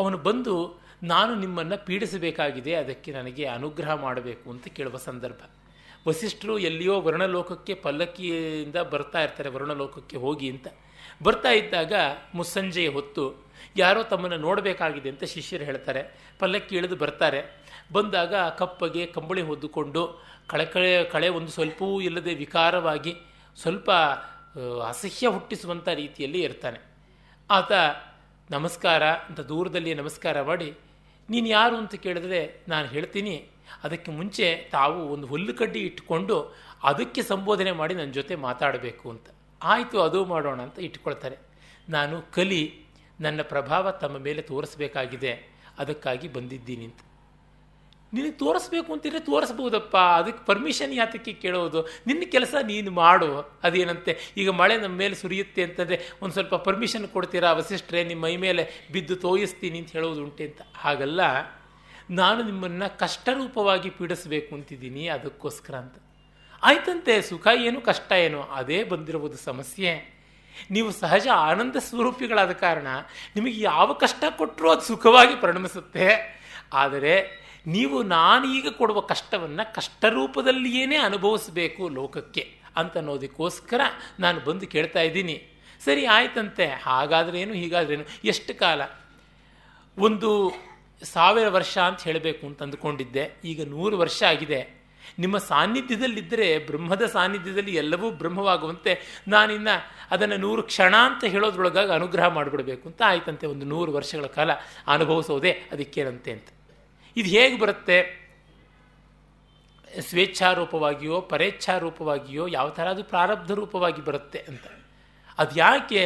ಅವನು ಬಂದು ನಾನು ನಿಮ್ಮನ್ನು ಪೀಡಿಸಬೇಕಾಗಿದೆ ಅದಕ್ಕೆ ನನಗೆ ಅನುಗ್ರಹ ಮಾಡಬೇಕು ಅಂತ ಕೇಳುವ ಸಂದರ್ಭ ವಸಿಷ್ಠರು ಎಲ್ಲಿಯೋ ವರ್ಣಲೋಕಕ್ಕೆ ಪಲ್ಲಕ್ಕಿಯಿಂದ ಬರ್ತಾ ಇರ್ತಾರೆ ವರ್ಣಲೋಕಕ್ಕೆ ಹೋಗಿ ಅಂತ ಬರ್ತಾ ಇದ್ದಾಗ ಮುಸ್ಸಂಜೆಯ ಹೊತ್ತು ಯಾರೋ ತಮ್ಮನ್ನು ನೋಡಬೇಕಾಗಿದೆ ಅಂತ ಶಿಷ್ಯರು ಹೇಳ್ತಾರೆ ಪಲ್ಲಕ್ಕಿ ಇಳಿದು ಬರ್ತಾರೆ ಬಂದಾಗ ಕಪ್ಪಗೆ ಕಂಬಳಿ ಹೊದ್ದುಕೊಂಡು ಕಳೆ ಕಳೆ ಒಂದು ಸ್ವಲ್ಪವೂ ಇಲ್ಲದೆ ವಿಕಾರವಾಗಿ ಸ್ವಲ್ಪ ಅಸಹ್ಯ ಹುಟ್ಟಿಸುವಂಥ ರೀತಿಯಲ್ಲಿ ಇರ್ತಾನೆ ಆತ ನಮಸ್ಕಾರ ಅಂತ ದೂರದಲ್ಲಿ ನಮಸ್ಕಾರ ಮಾಡಿ ನೀನು ಯಾರು ಅಂತ ಕೇಳಿದ್ರೆ ನಾನು ಹೇಳ್ತೀನಿ ಅದಕ್ಕೆ ಮುಂಚೆ ತಾವು ಒಂದು ಹುಲ್ಲು ಕಡ್ಡಿ ಇಟ್ಟುಕೊಂಡು ಅದಕ್ಕೆ ಸಂಬೋಧನೆ ಮಾಡಿ ನನ್ನ ಜೊತೆ ಮಾತಾಡಬೇಕು ಅಂತ ಆಯಿತು ಅದು ಮಾಡೋಣ ಅಂತ ಇಟ್ಕೊಳ್ತಾರೆ ನಾನು ಕಲಿ ನನ್ನ ಪ್ರಭಾವ ತಮ್ಮ ಮೇಲೆ ತೋರಿಸಬೇಕಾಗಿದೆ ಅದಕ್ಕಾಗಿ ಬಂದಿದ್ದೀನಿ ಅಂತ ನಿನಗೆ ತೋರಿಸ್ಬೇಕು ಅಂತಿದ್ರೆ ತೋರಿಸ್ಬೋದಪ್ಪ ಅದಕ್ಕೆ ಪರ್ಮಿಷನ್ ಯಾತಕ್ಕೆ ಕೇಳೋದು ನಿನ್ನ ಕೆಲಸ ನೀನು ಮಾಡು ಅದೇನಂತೆ ಈಗ ಮಳೆ ನಮ್ಮ ಮೇಲೆ ಸುರಿಯುತ್ತೆ ಅಂತಂದರೆ ಒಂದು ಸ್ವಲ್ಪ ಪರ್ಮಿಷನ್ ಕೊಡ್ತೀರಾ ವಸಿಷ್ಠರೇ ನಿಮ್ಮ ಮೈ ಮೇಲೆ ಬಿದ್ದು ತೋಯಿಸ್ತೀನಿ ಅಂತ ಹೇಳೋದು ಉಂಟೆ ಅಂತ ಹಾಗಲ್ಲ ನಾನು ನಿಮ್ಮನ್ನು ಕಷ್ಟರೂಪವಾಗಿ ಪೀಡಿಸಬೇಕು ಅಂತಿದ್ದೀನಿ ಅದಕ್ಕೋಸ್ಕರ ಅಂತ ಆಯ್ತಂತೆ ಸುಖ ಏನು ಕಷ್ಟ ಏನು ಅದೇ ಬಂದಿರುವುದು ಸಮಸ್ಯೆ ನೀವು ಸಹಜ ಆನಂದ ಸ್ವರೂಪಿಗಳಾದ ಕಾರಣ ನಿಮಗೆ ಯಾವ ಕಷ್ಟ ಕೊಟ್ಟರೂ ಅದು ಸುಖವಾಗಿ ಪರಿಣಮಿಸುತ್ತೆ ಆದರೆ ನೀವು ನಾನೀಗ ಕೊಡುವ ಕಷ್ಟವನ್ನು ಕಷ್ಟರೂಪದಲ್ಲಿಯೇ ಅನುಭವಿಸಬೇಕು ಲೋಕಕ್ಕೆ ಅಂತ ಅನ್ನೋದಕ್ಕೋಸ್ಕರ ನಾನು ಬಂದು ಕೇಳ್ತಾ ಇದ್ದೀನಿ ಸರಿ ಆಯ್ತಂತೆ ಹಾಗಾದ್ರೇನು ಹೀಗಾದ್ರೇನು ಎಷ್ಟು ಕಾಲ ಒಂದು ಸಾವಿರ ವರ್ಷ ಅಂತ ಹೇಳಬೇಕು ಅಂತ ಅಂದುಕೊಂಡಿದ್ದೆ ಈಗ ನೂರು ವರ್ಷ ಆಗಿದೆ ನಿಮ್ಮ ಸಾನ್ನಿಧ್ಯದಲ್ಲಿದ್ದರೆ ಬ್ರಹ್ಮದ ಸಾನ್ನಿಧ್ಯದಲ್ಲಿ ಎಲ್ಲವೂ ಬ್ರಹ್ಮವಾಗುವಂತೆ ನಾನಿನ್ನ ಅದನ್ನು ನೂರು ಕ್ಷಣ ಅಂತ ಹೇಳೋದ್ರೊಳಗಾಗಿ ಅನುಗ್ರಹ ಮಾಡಿಬಿಡಬೇಕು ಅಂತ ಆಯ್ತಂತೆ ಒಂದು ನೂರು ವರ್ಷಗಳ ಕಾಲ ಅನುಭವಿಸೋದೆ ಅದಕ್ಕೇನಂತೆ ಅಂತ ಇದು ಹೇಗೆ ಬರುತ್ತೆ ಸ್ವೇಚ್ಛಾರೂಪವಾಗಿಯೋ ರೂಪವಾಗಿಯೋ ಯಾವ ಥರ ಅದು ಪ್ರಾರಬ್ಧ ರೂಪವಾಗಿ ಬರುತ್ತೆ ಅಂತ ಅದು ಯಾಕೆ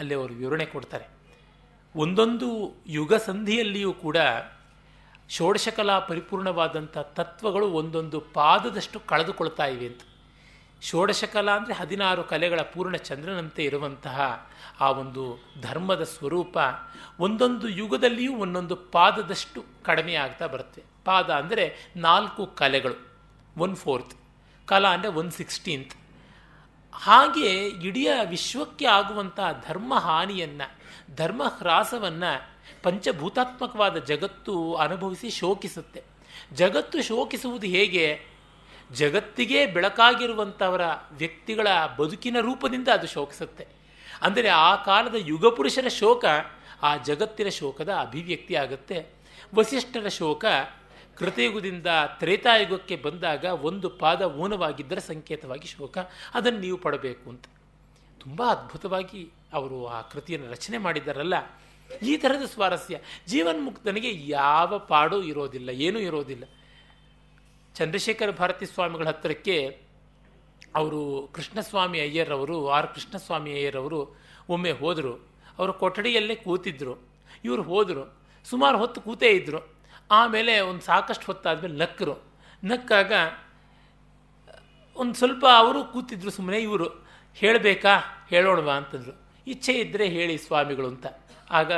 ಅಲ್ಲಿ ಅವರು ವಿವರಣೆ ಕೊಡ್ತಾರೆ ಒಂದೊಂದು ಯುಗ ಸಂಧಿಯಲ್ಲಿಯೂ ಕೂಡ ಷೋಡಶಕಲಾ ಪರಿಪೂರ್ಣವಾದಂಥ ತತ್ವಗಳು ಒಂದೊಂದು ಪಾದದಷ್ಟು ಕಳೆದುಕೊಳ್ತಾ ಇವೆ ಅಂತ ಷೋಡಶಕಲಾ ಅಂದರೆ ಹದಿನಾರು ಕಲೆಗಳ ಪೂರ್ಣ ಚಂದ್ರನಂತೆ ಇರುವಂತಹ ಆ ಒಂದು ಧರ್ಮದ ಸ್ವರೂಪ ಒಂದೊಂದು ಯುಗದಲ್ಲಿಯೂ ಒಂದೊಂದು ಪಾದದಷ್ಟು ಕಡಿಮೆ ಆಗ್ತಾ ಬರುತ್ತೆ ಪಾದ ಅಂದರೆ ನಾಲ್ಕು ಕಲೆಗಳು ಒನ್ ಫೋರ್ತ್ ಕಲಾ ಅಂದರೆ ಒನ್ ಸಿಕ್ಸ್ಟೀನ್ತ್ ಹಾಗೆ ಇಡೀ ವಿಶ್ವಕ್ಕೆ ಆಗುವಂಥ ಧರ್ಮ ಹಾನಿಯನ್ನು ಧರ್ಮ ಹ್ರಾಸವನ್ನು ಪಂಚಭೂತಾತ್ಮಕವಾದ ಜಗತ್ತು ಅನುಭವಿಸಿ ಶೋಕಿಸುತ್ತೆ ಜಗತ್ತು ಶೋಕಿಸುವುದು ಹೇಗೆ ಜಗತ್ತಿಗೆ ಬೆಳಕಾಗಿರುವಂಥವರ ವ್ಯಕ್ತಿಗಳ ಬದುಕಿನ ರೂಪದಿಂದ ಅದು ಶೋಕಿಸುತ್ತೆ ಅಂದರೆ ಆ ಕಾಲದ ಯುಗಪುರುಷರ ಶೋಕ ಆ ಜಗತ್ತಿನ ಶೋಕದ ಅಭಿವ್ಯಕ್ತಿ ಆಗುತ್ತೆ ವಸಿಷ್ಠರ ಶೋಕ ಕೃತಯುಗದಿಂದ ತ್ರೇತಾಯುಗಕ್ಕೆ ಬಂದಾಗ ಒಂದು ಪಾದ ಊನವಾಗಿದ್ದರೆ ಸಂಕೇತವಾಗಿ ಶೋಕ ಅದನ್ನು ನೀವು ಪಡಬೇಕು ಅಂತ ತುಂಬ ಅದ್ಭುತವಾಗಿ ಅವರು ಆ ಕೃತಿಯನ್ನು ರಚನೆ ಮಾಡಿದ್ದಾರಲ್ಲ ಈ ಥರದ ಸ್ವಾರಸ್ಯ ಜೀವನ್ಮುಕ್ತನಿಗೆ ಯಾವ ಪಾಡು ಇರೋದಿಲ್ಲ ಏನೂ ಇರೋದಿಲ್ಲ ಚಂದ್ರಶೇಖರ ಭಾರತಿ ಸ್ವಾಮಿಗಳ ಹತ್ತಿರಕ್ಕೆ ಅವರು ಕೃಷ್ಣಸ್ವಾಮಿ ಅಯ್ಯರವರು ಆರ್ ಕೃಷ್ಣಸ್ವಾಮಿ ಅಯ್ಯರವರು ಒಮ್ಮೆ ಹೋದರು ಅವರು ಕೊಠಡಿಯಲ್ಲೇ ಕೂತಿದ್ದರು ಇವರು ಹೋದರು ಸುಮಾರು ಹೊತ್ತು ಕೂತೇ ಇದ್ದರು ಆಮೇಲೆ ಒಂದು ಸಾಕಷ್ಟು ಹೊತ್ತಾದಮೇಲೆ ನಕ್ಕರು ನಕ್ಕಾಗ ಒಂದು ಸ್ವಲ್ಪ ಅವರು ಕೂತಿದ್ರು ಸುಮ್ಮನೆ ಇವರು ಹೇಳಬೇಕಾ ಹೇಳೋಣವಾ ಅಂತಂದರು ಇಚ್ಛೆ ಇದ್ದರೆ ಹೇಳಿ ಸ್ವಾಮಿಗಳು ಅಂತ ಆಗ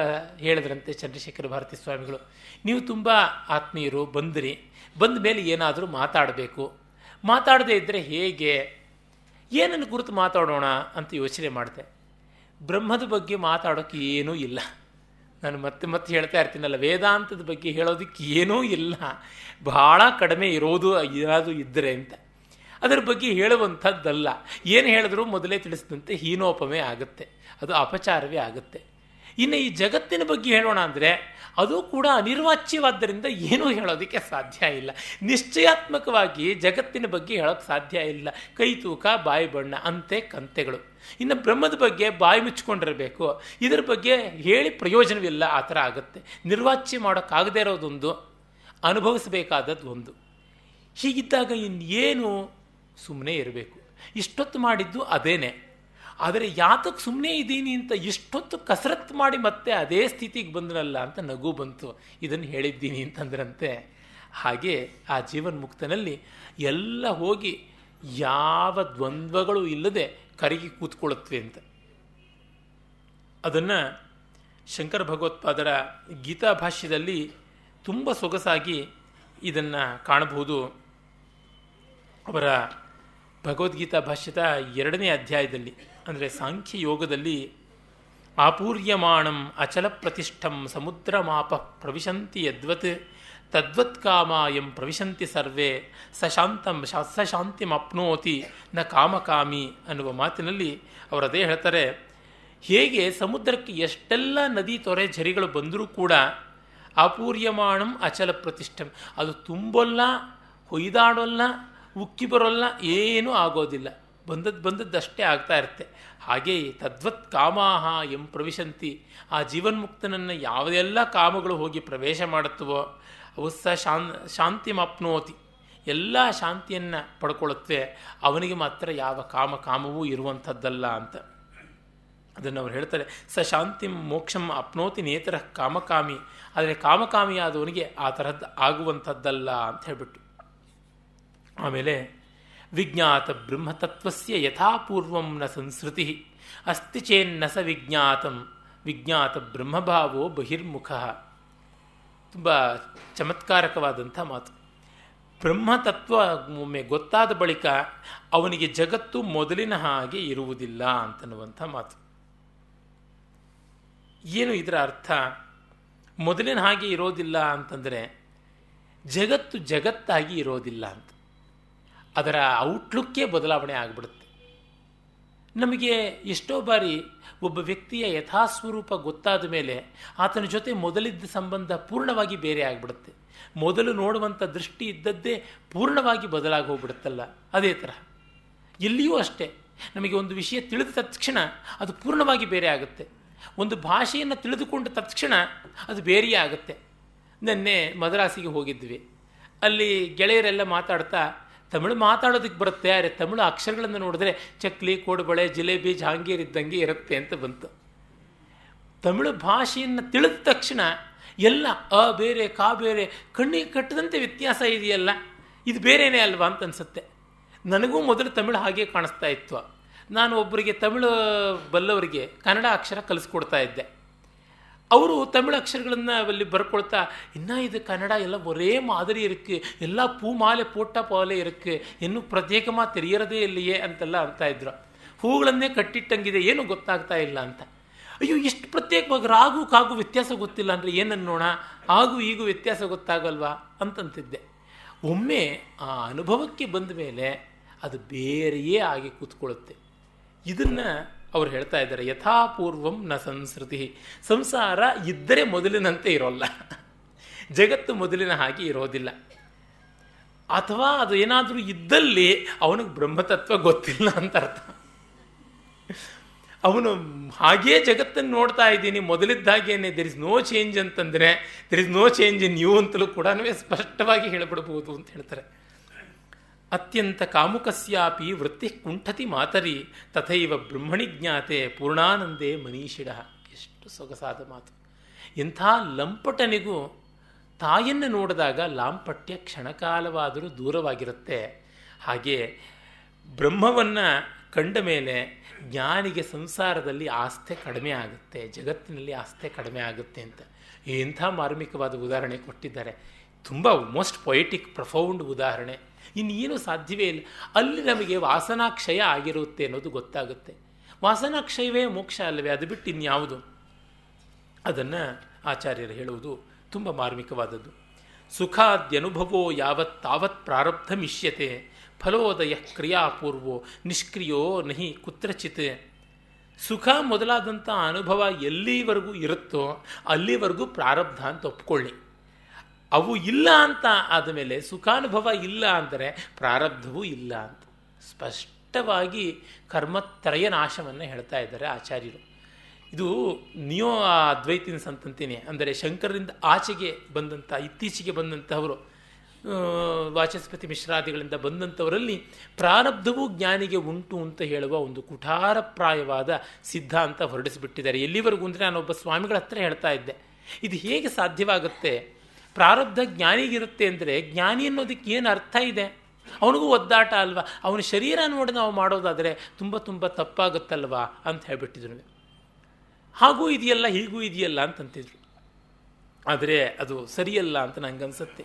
ಹೇಳಿದ್ರಂತೆ ಚಂದ್ರಶೇಖರ ಭಾರತಿ ಸ್ವಾಮಿಗಳು ನೀವು ತುಂಬ ಆತ್ಮೀಯರು ಬಂದ್ರಿ ಬಂದ ಮೇಲೆ ಏನಾದರೂ ಮಾತಾಡಬೇಕು ಮಾತಾಡದೇ ಇದ್ದರೆ ಹೇಗೆ ಏನನ್ನು ಕುರಿತು ಮಾತಾಡೋಣ ಅಂತ ಯೋಚನೆ ಮಾಡಿದೆ ಬ್ರಹ್ಮದ ಬಗ್ಗೆ ಮಾತಾಡೋಕ್ಕೆ ಏನೂ ಇಲ್ಲ ನಾನು ಮತ್ತೆ ಮತ್ತೆ ಹೇಳ್ತಾ ಇರ್ತೀನಲ್ಲ ವೇದಾಂತದ ಬಗ್ಗೆ ಹೇಳೋದಕ್ಕೆ ಏನೂ ಇಲ್ಲ ಬಹಳ ಕಡಿಮೆ ಇರೋದು ಏನಾದರೂ ಇದ್ದರೆ ಅಂತ ಅದರ ಬಗ್ಗೆ ಹೇಳುವಂಥದ್ದಲ್ಲ ಏನು ಹೇಳಿದ್ರೂ ಮೊದಲೇ ತಿಳಿಸಿದಂತೆ ಹೀನೋಪಮೆ ಆಗುತ್ತೆ ಅದು ಅಪಚಾರವೇ ಆಗುತ್ತೆ ಇನ್ನು ಈ ಜಗತ್ತಿನ ಬಗ್ಗೆ ಹೇಳೋಣ ಅಂದರೆ ಅದು ಕೂಡ ಅನಿರ್ವಾಚ್ಯವಾದ್ದರಿಂದ ಏನೂ ಹೇಳೋದಕ್ಕೆ ಸಾಧ್ಯ ಇಲ್ಲ ನಿಶ್ಚಯಾತ್ಮಕವಾಗಿ ಜಗತ್ತಿನ ಬಗ್ಗೆ ಹೇಳೋಕ್ಕೆ ಸಾಧ್ಯ ಇಲ್ಲ ಕೈ ತೂಕ ಬಾಯಿ ಬಣ್ಣ ಅಂತೆ ಕಂತೆಗಳು ಇನ್ನು ಬ್ರಹ್ಮದ ಬಗ್ಗೆ ಬಾಯಿ ಮುಚ್ಚಿಕೊಂಡಿರಬೇಕು ಇದರ ಬಗ್ಗೆ ಹೇಳಿ ಪ್ರಯೋಜನವಿಲ್ಲ ಆ ಥರ ಆಗುತ್ತೆ ನಿರ್ವಾಚ್ಯ ಮಾಡೋಕ್ಕಾಗದೇ ಇರೋದೊಂದು ಅನುಭವಿಸಬೇಕಾದದ್ದು ಒಂದು ಹೀಗಿದ್ದಾಗ ಇನ್ನೇನು ಸುಮ್ಮನೆ ಇರಬೇಕು ಇಷ್ಟೊತ್ತು ಮಾಡಿದ್ದು ಅದೇನೆ ಆದರೆ ಯಾತಕ್ಕೆ ಸುಮ್ಮನೆ ಇದ್ದೀನಿ ಅಂತ ಇಷ್ಟೊತ್ತು ಕಸರತ್ತು ಮಾಡಿ ಮತ್ತೆ ಅದೇ ಸ್ಥಿತಿಗೆ ಬಂದ್ರಲ್ಲ ಅಂತ ನಗು ಬಂತು ಇದನ್ನು ಹೇಳಿದ್ದೀನಿ ಅಂತಂದ್ರಂತೆ ಹಾಗೆ ಆ ಮುಕ್ತನಲ್ಲಿ ಎಲ್ಲ ಹೋಗಿ ಯಾವ ದ್ವಂದ್ವಗಳು ಇಲ್ಲದೆ ಕರಗಿ ಕೂತ್ಕೊಳ್ಳುತ್ತವೆ ಅಂತ ಅದನ್ನು ಶಂಕರ ಭಗವತ್ಪಾದರ ಗೀತಾ ಭಾಷ್ಯದಲ್ಲಿ ತುಂಬ ಸೊಗಸಾಗಿ ಇದನ್ನು ಕಾಣಬಹುದು ಅವರ ಭಗವದ್ಗೀತಾ ಭಾಷ್ಯದ ಎರಡನೇ ಅಧ್ಯಾಯದಲ್ಲಿ ಅಂದರೆ ಸಾಂಖ್ಯ ಯೋಗದಲ್ಲಿ ಆಪೂರ್ಯಮಾಣಂ ಅಚಲ ಪ್ರತಿಷ್ಠಂ ಸಮುದ್ರ ಮಾಪ ಪ್ರವಿಶಂತಿ ಯದ್ವತ್ ತದ್ವತ್ ಕಾಮಾಯಂ ಪ್ರವಿಶಂತಿ ಸರ್ವೇ ಸಶಾಂತಂ ಅಪ್ನೋತಿ ನ ಕಾಮಕಾಮಿ ಅನ್ನುವ ಮಾತಿನಲ್ಲಿ ಅವರು ಅದೇ ಹೇಳ್ತಾರೆ ಹೇಗೆ ಸಮುದ್ರಕ್ಕೆ ಎಷ್ಟೆಲ್ಲ ನದಿ ತೊರೆ ಝರಿಗಳು ಬಂದರೂ ಕೂಡ ಅಪೂರ್ಯಮಾಣಂ ಅಚಲ ಪ್ರತಿಷ್ಠಂ ಅದು ತುಂಬೊಲ್ಲ ಹೊಯ್ದಾಡೋಲ್ಲ ಉಕ್ಕಿ ಬರೋಲ್ಲ ಏನೂ ಆಗೋದಿಲ್ಲ ಬಂದದ್ದು ಬಂದದ್ದಷ್ಟೇ ಆಗ್ತಾ ಇರುತ್ತೆ ಹಾಗೆಯೇ ತದ್ವತ್ ಕಾಮಾಹ ಎಂ ಪ್ರವಿಶಂತಿ ಆ ಜೀವನ್ಮುಕ್ತನನ್ನು ಯಾವುದೆಲ್ಲ ಕಾಮಗಳು ಹೋಗಿ ಪ್ರವೇಶ ಮಾಡುತ್ತವೋ ಅವು ಸಹ ಶಾನ್ ಮಾಪ್ನೋತಿ ಎಲ್ಲ ಶಾಂತಿಯನ್ನು ಪಡ್ಕೊಳ್ಳುತ್ತೆ ಅವನಿಗೆ ಮಾತ್ರ ಯಾವ ಕಾಮ ಕಾಮವೂ ಇರುವಂಥದ್ದಲ್ಲ ಅಂತ ಅದನ್ನು ಅವ್ರು ಹೇಳ್ತಾರೆ ಸ ಶಾಂತಿ ಮೋಕ್ಷಂ ಅಪ್ನೋತಿ ನೇತರ ಕಾಮಕಾಮಿ ಆದರೆ ಕಾಮಕಾಮಿಯಾದವನಿಗೆ ಆ ಥರದ್ದು ಆಗುವಂಥದ್ದಲ್ಲ ಅಂತ ಹೇಳ್ಬಿಟ್ಟು ಆಮೇಲೆ ವಿಜ್ಞಾತ ಬ್ರಹ್ಮತತ್ವಸ್ಯ ಯಥಾಪೂರ್ವಂ ನ ಸಂಸ್ಕೃತಿ ಅಸ್ತಿ ಚೇನ್ನ ಸ ವಿಜ್ಞಾತಂ ವಿಜ್ಞಾತ ಬ್ರಹ್ಮಭಾವೋ ಬಹಿರ್ಮುಖ ತುಂಬ ಚಮತ್ಕಾರಕವಾದಂಥ ಮಾತು ಬ್ರಹ್ಮತತ್ವ ಒಮ್ಮೆ ಗೊತ್ತಾದ ಬಳಿಕ ಅವನಿಗೆ ಜಗತ್ತು ಮೊದಲಿನ ಹಾಗೆ ಇರುವುದಿಲ್ಲ ಅಂತನ್ನುವಂಥ ಮಾತು ಏನು ಇದರ ಅರ್ಥ ಮೊದಲಿನ ಹಾಗೆ ಇರೋದಿಲ್ಲ ಅಂತಂದರೆ ಜಗತ್ತು ಜಗತ್ತಾಗಿ ಇರೋದಿಲ್ಲ ಅಂತ ಅದರ ಔಟ್ಲುಕ್ಕೇ ಬದಲಾವಣೆ ಆಗಿಬಿಡುತ್ತೆ ನಮಗೆ ಎಷ್ಟೋ ಬಾರಿ ಒಬ್ಬ ವ್ಯಕ್ತಿಯ ಯಥಾಸ್ವರೂಪ ಗೊತ್ತಾದ ಮೇಲೆ ಆತನ ಜೊತೆ ಮೊದಲಿದ್ದ ಸಂಬಂಧ ಪೂರ್ಣವಾಗಿ ಬೇರೆ ಆಗಿಬಿಡುತ್ತೆ ಮೊದಲು ನೋಡುವಂಥ ದೃಷ್ಟಿ ಇದ್ದದ್ದೇ ಪೂರ್ಣವಾಗಿ ಬದಲಾಗಿ ಹೋಗ್ಬಿಡುತ್ತಲ್ಲ ಅದೇ ಥರ ಎಲ್ಲಿಯೂ ಅಷ್ಟೇ ನಮಗೆ ಒಂದು ವಿಷಯ ತಿಳಿದ ತಕ್ಷಣ ಅದು ಪೂರ್ಣವಾಗಿ ಬೇರೆ ಆಗುತ್ತೆ ಒಂದು ಭಾಷೆಯನ್ನು ತಿಳಿದುಕೊಂಡ ತಕ್ಷಣ ಅದು ಬೇರೆಯೇ ಆಗುತ್ತೆ ನೆನ್ನೆ ಮದ್ರಾಸಿಗೆ ಹೋಗಿದ್ವಿ ಅಲ್ಲಿ ಗೆಳೆಯರೆಲ್ಲ ಮಾತಾಡ್ತಾ ತಮಿಳು ಮಾತಾಡೋದಕ್ಕೆ ಬರುತ್ತೆ ಆದರೆ ತಮಿಳು ಅಕ್ಷರಗಳನ್ನು ನೋಡಿದ್ರೆ ಚಕ್ಲಿ ಕೋಡುಬಳೆ ಜಿಲೇಬಿ ಜಹಾಂಗೀರ್ ಇದ್ದಂಗೆ ಇರುತ್ತೆ ಅಂತ ಬಂತು ತಮಿಳು ಭಾಷೆಯನ್ನು ತಿಳಿದ ತಕ್ಷಣ ಎಲ್ಲ ಅ ಬೇರೆ ಕಾ ಬೇರೆ ಕಣ್ಣಿಗೆ ಕಟ್ಟದಂತೆ ವ್ಯತ್ಯಾಸ ಇದೆಯಲ್ಲ ಇದು ಬೇರೆಯೇ ಅಲ್ವಾ ಅಂತ ಅನಿಸುತ್ತೆ ನನಗೂ ಮೊದಲು ತಮಿಳು ಹಾಗೆ ಕಾಣಿಸ್ತಾ ಇತ್ತು ನಾನು ಒಬ್ಬರಿಗೆ ತಮಿಳು ಬಲ್ಲವರಿಗೆ ಕನ್ನಡ ಅಕ್ಷರ ಕಲಿಸ್ಕೊಡ್ತಾ ಇದ್ದೆ ಅವರು ತಮಿಳು ಅಕ್ಷರಗಳನ್ನು ಅಲ್ಲಿ ಬರ್ಕೊಳ್ತಾ ಇನ್ನೂ ಇದು ಕನ್ನಡ ಎಲ್ಲ ಒರೇ ಮಾದರಿ ಇರಕ್ಕೆ ಎಲ್ಲ ಪೂ ಮಾಲೆ ಪೋಟ ಪಾಲೆ ಇರಕ್ಕೆ ಇನ್ನೂ ಪ್ರತ್ಯೇಕಮಾ ತೆರೆಯರದೇ ಇಲ್ಲಿಯೇ ಅಂತೆಲ್ಲ ಅಂತ ಇದ್ರು ಹೂಗಳನ್ನೇ ಕಟ್ಟಿಟ್ಟಂಗಿದೆ ಏನು ಗೊತ್ತಾಗ್ತಾ ಇಲ್ಲ ಅಂತ ಅಯ್ಯೋ ಇಷ್ಟು ಪ್ರತ್ಯೇಕವಾಗಿ ರಾಗು ಕಾಗು ವ್ಯತ್ಯಾಸ ಗೊತ್ತಿಲ್ಲ ಅಂದರೆ ಏನನ್ನೋಣ ಆಗು ಈಗೂ ವ್ಯತ್ಯಾಸ ಗೊತ್ತಾಗಲ್ವಾ ಅಂತಂತಿದ್ದೆ ಒಮ್ಮೆ ಆ ಅನುಭವಕ್ಕೆ ಬಂದ ಮೇಲೆ ಅದು ಬೇರೆಯೇ ಆಗಿ ಕೂತ್ಕೊಳ್ಳುತ್ತೆ ಇದನ್ನು ಅವ್ರು ಹೇಳ್ತಾ ಇದ್ದಾರೆ ಯಥಾಪೂರ್ವಂ ನ ಸಂಸ್ಕೃತಿ ಸಂಸಾರ ಇದ್ದರೆ ಮೊದಲಿನಂತೆ ಇರೋಲ್ಲ ಜಗತ್ತು ಮೊದಲಿನ ಹಾಗೆ ಇರೋದಿಲ್ಲ ಅಥವಾ ಅದು ಏನಾದರೂ ಇದ್ದಲ್ಲಿ ಅವನಿಗೆ ಬ್ರಹ್ಮತತ್ವ ಗೊತ್ತಿಲ್ಲ ಅಂತ ಅರ್ಥ ಅವನು ಹಾಗೇ ಜಗತ್ತನ್ನು ನೋಡ್ತಾ ಇದ್ದೀನಿ ಮೊದಲಿದ್ದಾಗೇನೆ ದೆರ್ ಇಸ್ ನೋ ಚೇಂಜ್ ಅಂತಂದರೆ there is no change in you ಅಂತಲೂ ಕೂಡ ಸ್ಪಷ್ಟವಾಗಿ ಹೇಳಿಬಿಡ್ಬೋದು ಅಂತ ಹೇಳ್ತಾರೆ ಅತ್ಯಂತ ಕಾಮುಕಸ್ಯಾಪಿ ವೃತ್ತಿ ಕುಂಠತಿ ಮಾತರಿ ತಥೈವ ಬ್ರಹ್ಮಣಿ ಜ್ಞಾತೆ ಪೂರ್ಣಾನಂದೇ ಮನೀಷಿಡ ಎಷ್ಟು ಸೊಗಸಾದ ಮಾತು ಎಂಥ ಲಂಪಟನಿಗೂ ತಾಯನ್ನು ನೋಡಿದಾಗ ಲಾಂಪಟ್ಯ ಕ್ಷಣಕಾಲವಾದರೂ ದೂರವಾಗಿರುತ್ತೆ ಹಾಗೆ ಬ್ರಹ್ಮವನ್ನು ಕಂಡ ಮೇಲೆ ಜ್ಞಾನಿಗೆ ಸಂಸಾರದಲ್ಲಿ ಆಸ್ತೆ ಕಡಿಮೆ ಆಗುತ್ತೆ ಜಗತ್ತಿನಲ್ಲಿ ಆಸ್ತೆ ಕಡಿಮೆ ಆಗುತ್ತೆ ಅಂತ ಎಂಥ ಮಾರ್ಮಿಕವಾದ ಉದಾಹರಣೆ ಕೊಟ್ಟಿದ್ದಾರೆ ತುಂಬ ಮೋಸ್ಟ್ ಪೊಯೆಟಿಕ್ ಪ್ರಫೌಂಡ್ ಉದಾಹರಣೆ ಇನ್ನೇನು ಸಾಧ್ಯವೇ ಇಲ್ಲ ಅಲ್ಲಿ ನಮಗೆ ವಾಸನಾಕ್ಷಯ ಆಗಿರುತ್ತೆ ಅನ್ನೋದು ಗೊತ್ತಾಗುತ್ತೆ ವಾಸನಾಕ್ಷಯವೇ ಮೋಕ್ಷ ಅಲ್ಲವೇ ಅದು ಬಿಟ್ಟು ಇನ್ಯಾವುದು ಅದನ್ನು ಆಚಾರ್ಯರು ಹೇಳುವುದು ತುಂಬ ಮಾರ್ಮಿಕವಾದದ್ದು ಸುಖಾದ್ಯನುಭವೋ ಯಾವತ್ ತಾವತ್ ಪ್ರಾರಬ್ಧ ಮಿಷ್ಯತೆ ಫಲೋದಯ ಕ್ರಿಯಾಪೂರ್ವೋ ನಿಷ್ಕ್ರಿಯೋ ನಹಿ ಕುತ್ರಚಿತ್ ಸುಖ ಮೊದಲಾದಂಥ ಅನುಭವ ಎಲ್ಲಿವರೆಗೂ ಇರುತ್ತೋ ಅಲ್ಲಿವರೆಗೂ ಪ್ರಾರಬ್ಧ ಅಂತ ಒಪ್ಕೊಳ್ಳಿ ಅವು ಇಲ್ಲ ಅಂತ ಆದಮೇಲೆ ಸುಖಾನುಭವ ಇಲ್ಲ ಅಂದರೆ ಪ್ರಾರಬ್ಧವೂ ಇಲ್ಲ ಅಂತ ಸ್ಪಷ್ಟವಾಗಿ ಕರ್ಮತ್ರಯ ನಾಶವನ್ನು ಹೇಳ್ತಾ ಇದ್ದಾರೆ ಆಚಾರ್ಯರು ಇದು ನಿಯೋ ಅದ್ವೈತಿನ ಸಂತಂತೀನಿ ಅಂದರೆ ಶಂಕರರಿಂದ ಆಚೆಗೆ ಬಂದಂಥ ಇತ್ತೀಚೆಗೆ ಬಂದಂಥವರು ವಾಚಸ್ಪತಿ ಮಿಶ್ರಾದಿಗಳಿಂದ ಬಂದಂಥವರಲ್ಲಿ ಪ್ರಾರಬ್ಧವೂ ಜ್ಞಾನಿಗೆ ಉಂಟು ಅಂತ ಹೇಳುವ ಒಂದು ಕುಠಾರಪ್ರಾಯವಾದ ಸಿದ್ಧಾಂತ ಹೊರಡಿಸಿಬಿಟ್ಟಿದ್ದಾರೆ ಎಲ್ಲಿವರೆಗೂ ಅಂದರೆ ನಾನೊಬ್ಬ ಸ್ವಾಮಿಗಳ ಹತ್ರ ಹೇಳ್ತಾ ಇದ್ದೆ ಇದು ಹೇಗೆ ಸಾಧ್ಯವಾಗುತ್ತೆ ಪ್ರಾರಬ್ಧ ಜ್ಞಾನಿಗಿರುತ್ತೆ ಅಂದರೆ ಜ್ಞಾನಿ ಅನ್ನೋದಕ್ಕೆ ಏನು ಅರ್ಥ ಇದೆ ಅವನಿಗೂ ಒದ್ದಾಟ ಅಲ್ವಾ ಅವನ ಶರೀರ ನೋಡಿ ನಾವು ಮಾಡೋದಾದರೆ ತುಂಬ ತುಂಬ ತಪ್ಪಾಗುತ್ತಲ್ವಾ ಅಂತ ಹೇಳಿಬಿಟ್ಟಿದ್ರು ಹಾಗೂ ಇದೆಯಲ್ಲ ಹೀಗೂ ಇದೆಯಲ್ಲ ಅಂತಂತಿದ್ರು ಆದರೆ ಅದು ಸರಿಯಲ್ಲ ಅಂತ ನನಗನ್ಸುತ್ತೆ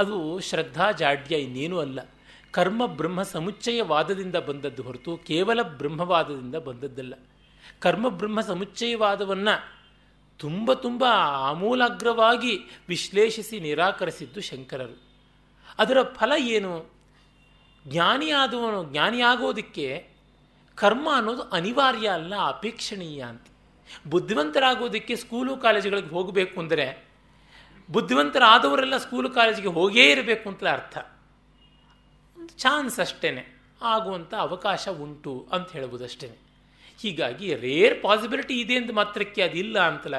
ಅದು ಶ್ರದ್ಧಾ ಜಾಡ್ಯ ಇನ್ನೇನೂ ಅಲ್ಲ ಕರ್ಮ ಬ್ರಹ್ಮ ಸಮುಚ್ಚಯವಾದದಿಂದ ಬಂದದ್ದು ಹೊರತು ಕೇವಲ ಬ್ರಹ್ಮವಾದದಿಂದ ಬಂದದ್ದಲ್ಲ ಕರ್ಮ ಬ್ರಹ್ಮ ಸಮುಚ್ಚಯವಾದವನ್ನು ತುಂಬ ತುಂಬ ಆಮೂಲಾಗ್ರವಾಗಿ ವಿಶ್ಲೇಷಿಸಿ ನಿರಾಕರಿಸಿದ್ದು ಶಂಕರರು ಅದರ ಫಲ ಏನು ಜ್ಞಾನಿಯಾದವನು ಜ್ಞಾನಿಯಾಗೋದಕ್ಕೆ ಕರ್ಮ ಅನ್ನೋದು ಅನಿವಾರ್ಯ ಅಲ್ಲ ಅಪೇಕ್ಷಣೀಯ ಅಂತ ಬುದ್ಧಿವಂತರಾಗೋದಕ್ಕೆ ಸ್ಕೂಲು ಕಾಲೇಜುಗಳಿಗೆ ಹೋಗಬೇಕು ಅಂದರೆ ಬುದ್ಧಿವಂತರಾದವರೆಲ್ಲ ಸ್ಕೂಲು ಕಾಲೇಜಿಗೆ ಹೋಗೇ ಇರಬೇಕು ಅಂತಲೇ ಅರ್ಥ ಒಂದು ಚಾನ್ಸ್ ಅಷ್ಟೇ ಆಗುವಂಥ ಅವಕಾಶ ಉಂಟು ಅಂತ ಹೇಳ್ಬೋದು ಅಷ್ಟೇ ಹೀಗಾಗಿ ರೇರ್ ಪಾಸಿಬಿಲಿಟಿ ಇದೆ ಎಂದು ಮಾತ್ರಕ್ಕೆ ಅದಿಲ್ಲ ಅಂತಲ್ಲ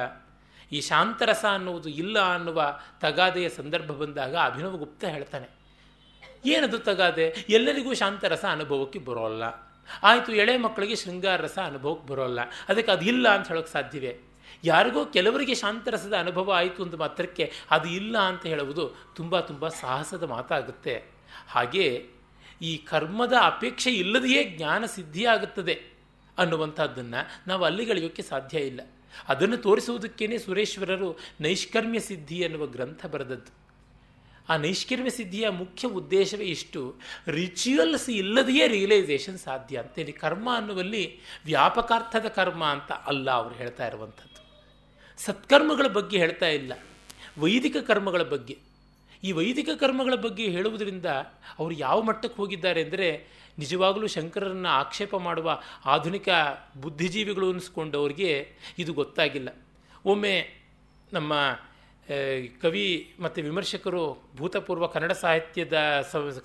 ಈ ಶಾಂತರಸ ಅನ್ನುವುದು ಇಲ್ಲ ಅನ್ನುವ ತಗಾದೆಯ ಸಂದರ್ಭ ಬಂದಾಗ ಅಭಿನವ ಗುಪ್ತ ಹೇಳ್ತಾನೆ ಏನದು ತಗಾದೆ ಎಲ್ಲರಿಗೂ ಶಾಂತರಸ ಅನುಭವಕ್ಕೆ ಬರೋಲ್ಲ ಆಯಿತು ಎಳೆ ಮಕ್ಕಳಿಗೆ ಶೃಂಗಾರ ರಸ ಅನುಭವಕ್ಕೆ ಬರೋಲ್ಲ ಅದಕ್ಕೆ ಅದು ಇಲ್ಲ ಅಂತ ಹೇಳೋಕ್ಕೆ ಸಾಧ್ಯವೇ ಯಾರಿಗೋ ಕೆಲವರಿಗೆ ಶಾಂತರಸದ ಅನುಭವ ಆಯಿತು ಅಂತ ಮಾತ್ರಕ್ಕೆ ಅದು ಇಲ್ಲ ಅಂತ ಹೇಳುವುದು ತುಂಬ ತುಂಬ ಸಾಹಸದ ಮಾತಾಗುತ್ತೆ ಹಾಗೆ ಈ ಕರ್ಮದ ಅಪೇಕ್ಷೆ ಇಲ್ಲದೆಯೇ ಜ್ಞಾನ ಸಿದ್ಧಿಯಾಗುತ್ತದೆ ಅನ್ನುವಂಥದ್ದನ್ನು ನಾವು ಅಲ್ಲಿಗಳಿಯೋಕ್ಕೆ ಸಾಧ್ಯ ಇಲ್ಲ ಅದನ್ನು ತೋರಿಸುವುದಕ್ಕೇನೆ ಸುರೇಶ್ವರರು ನೈಷ್ಕರ್ಮ್ಯ ಸಿದ್ಧಿ ಎನ್ನುವ ಗ್ರಂಥ ಬರೆದದ್ದು ಆ ನೈಷ್ಕರ್ಮ್ಯ ಸಿದ್ಧಿಯ ಮುಖ್ಯ ಉದ್ದೇಶವೇ ಇಷ್ಟು ರಿಚುವಲ್ಸ್ ಇಲ್ಲದೆಯೇ ರಿಯಲೈಸೇಷನ್ ಸಾಧ್ಯ ಅಂತೇಳಿ ಕರ್ಮ ಅನ್ನುವಲ್ಲಿ ವ್ಯಾಪಕಾರ್ಥದ ಕರ್ಮ ಅಂತ ಅಲ್ಲ ಅವರು ಹೇಳ್ತಾ ಇರುವಂಥದ್ದು ಸತ್ಕರ್ಮಗಳ ಬಗ್ಗೆ ಹೇಳ್ತಾ ಇಲ್ಲ ವೈದಿಕ ಕರ್ಮಗಳ ಬಗ್ಗೆ ಈ ವೈದಿಕ ಕರ್ಮಗಳ ಬಗ್ಗೆ ಹೇಳುವುದರಿಂದ ಅವರು ಯಾವ ಮಟ್ಟಕ್ಕೆ ಹೋಗಿದ್ದಾರೆ ಅಂದರೆ ನಿಜವಾಗಲೂ ಶಂಕರರನ್ನು ಆಕ್ಷೇಪ ಮಾಡುವ ಆಧುನಿಕ ಬುದ್ಧಿಜೀವಿಗಳು ಅನ್ನಿಸ್ಕೊಂಡವ್ರಿಗೆ ಇದು ಗೊತ್ತಾಗಿಲ್ಲ ಒಮ್ಮೆ ನಮ್ಮ ಕವಿ ಮತ್ತು ವಿಮರ್ಶಕರು ಭೂತಪೂರ್ವ ಕನ್ನಡ ಸಾಹಿತ್ಯದ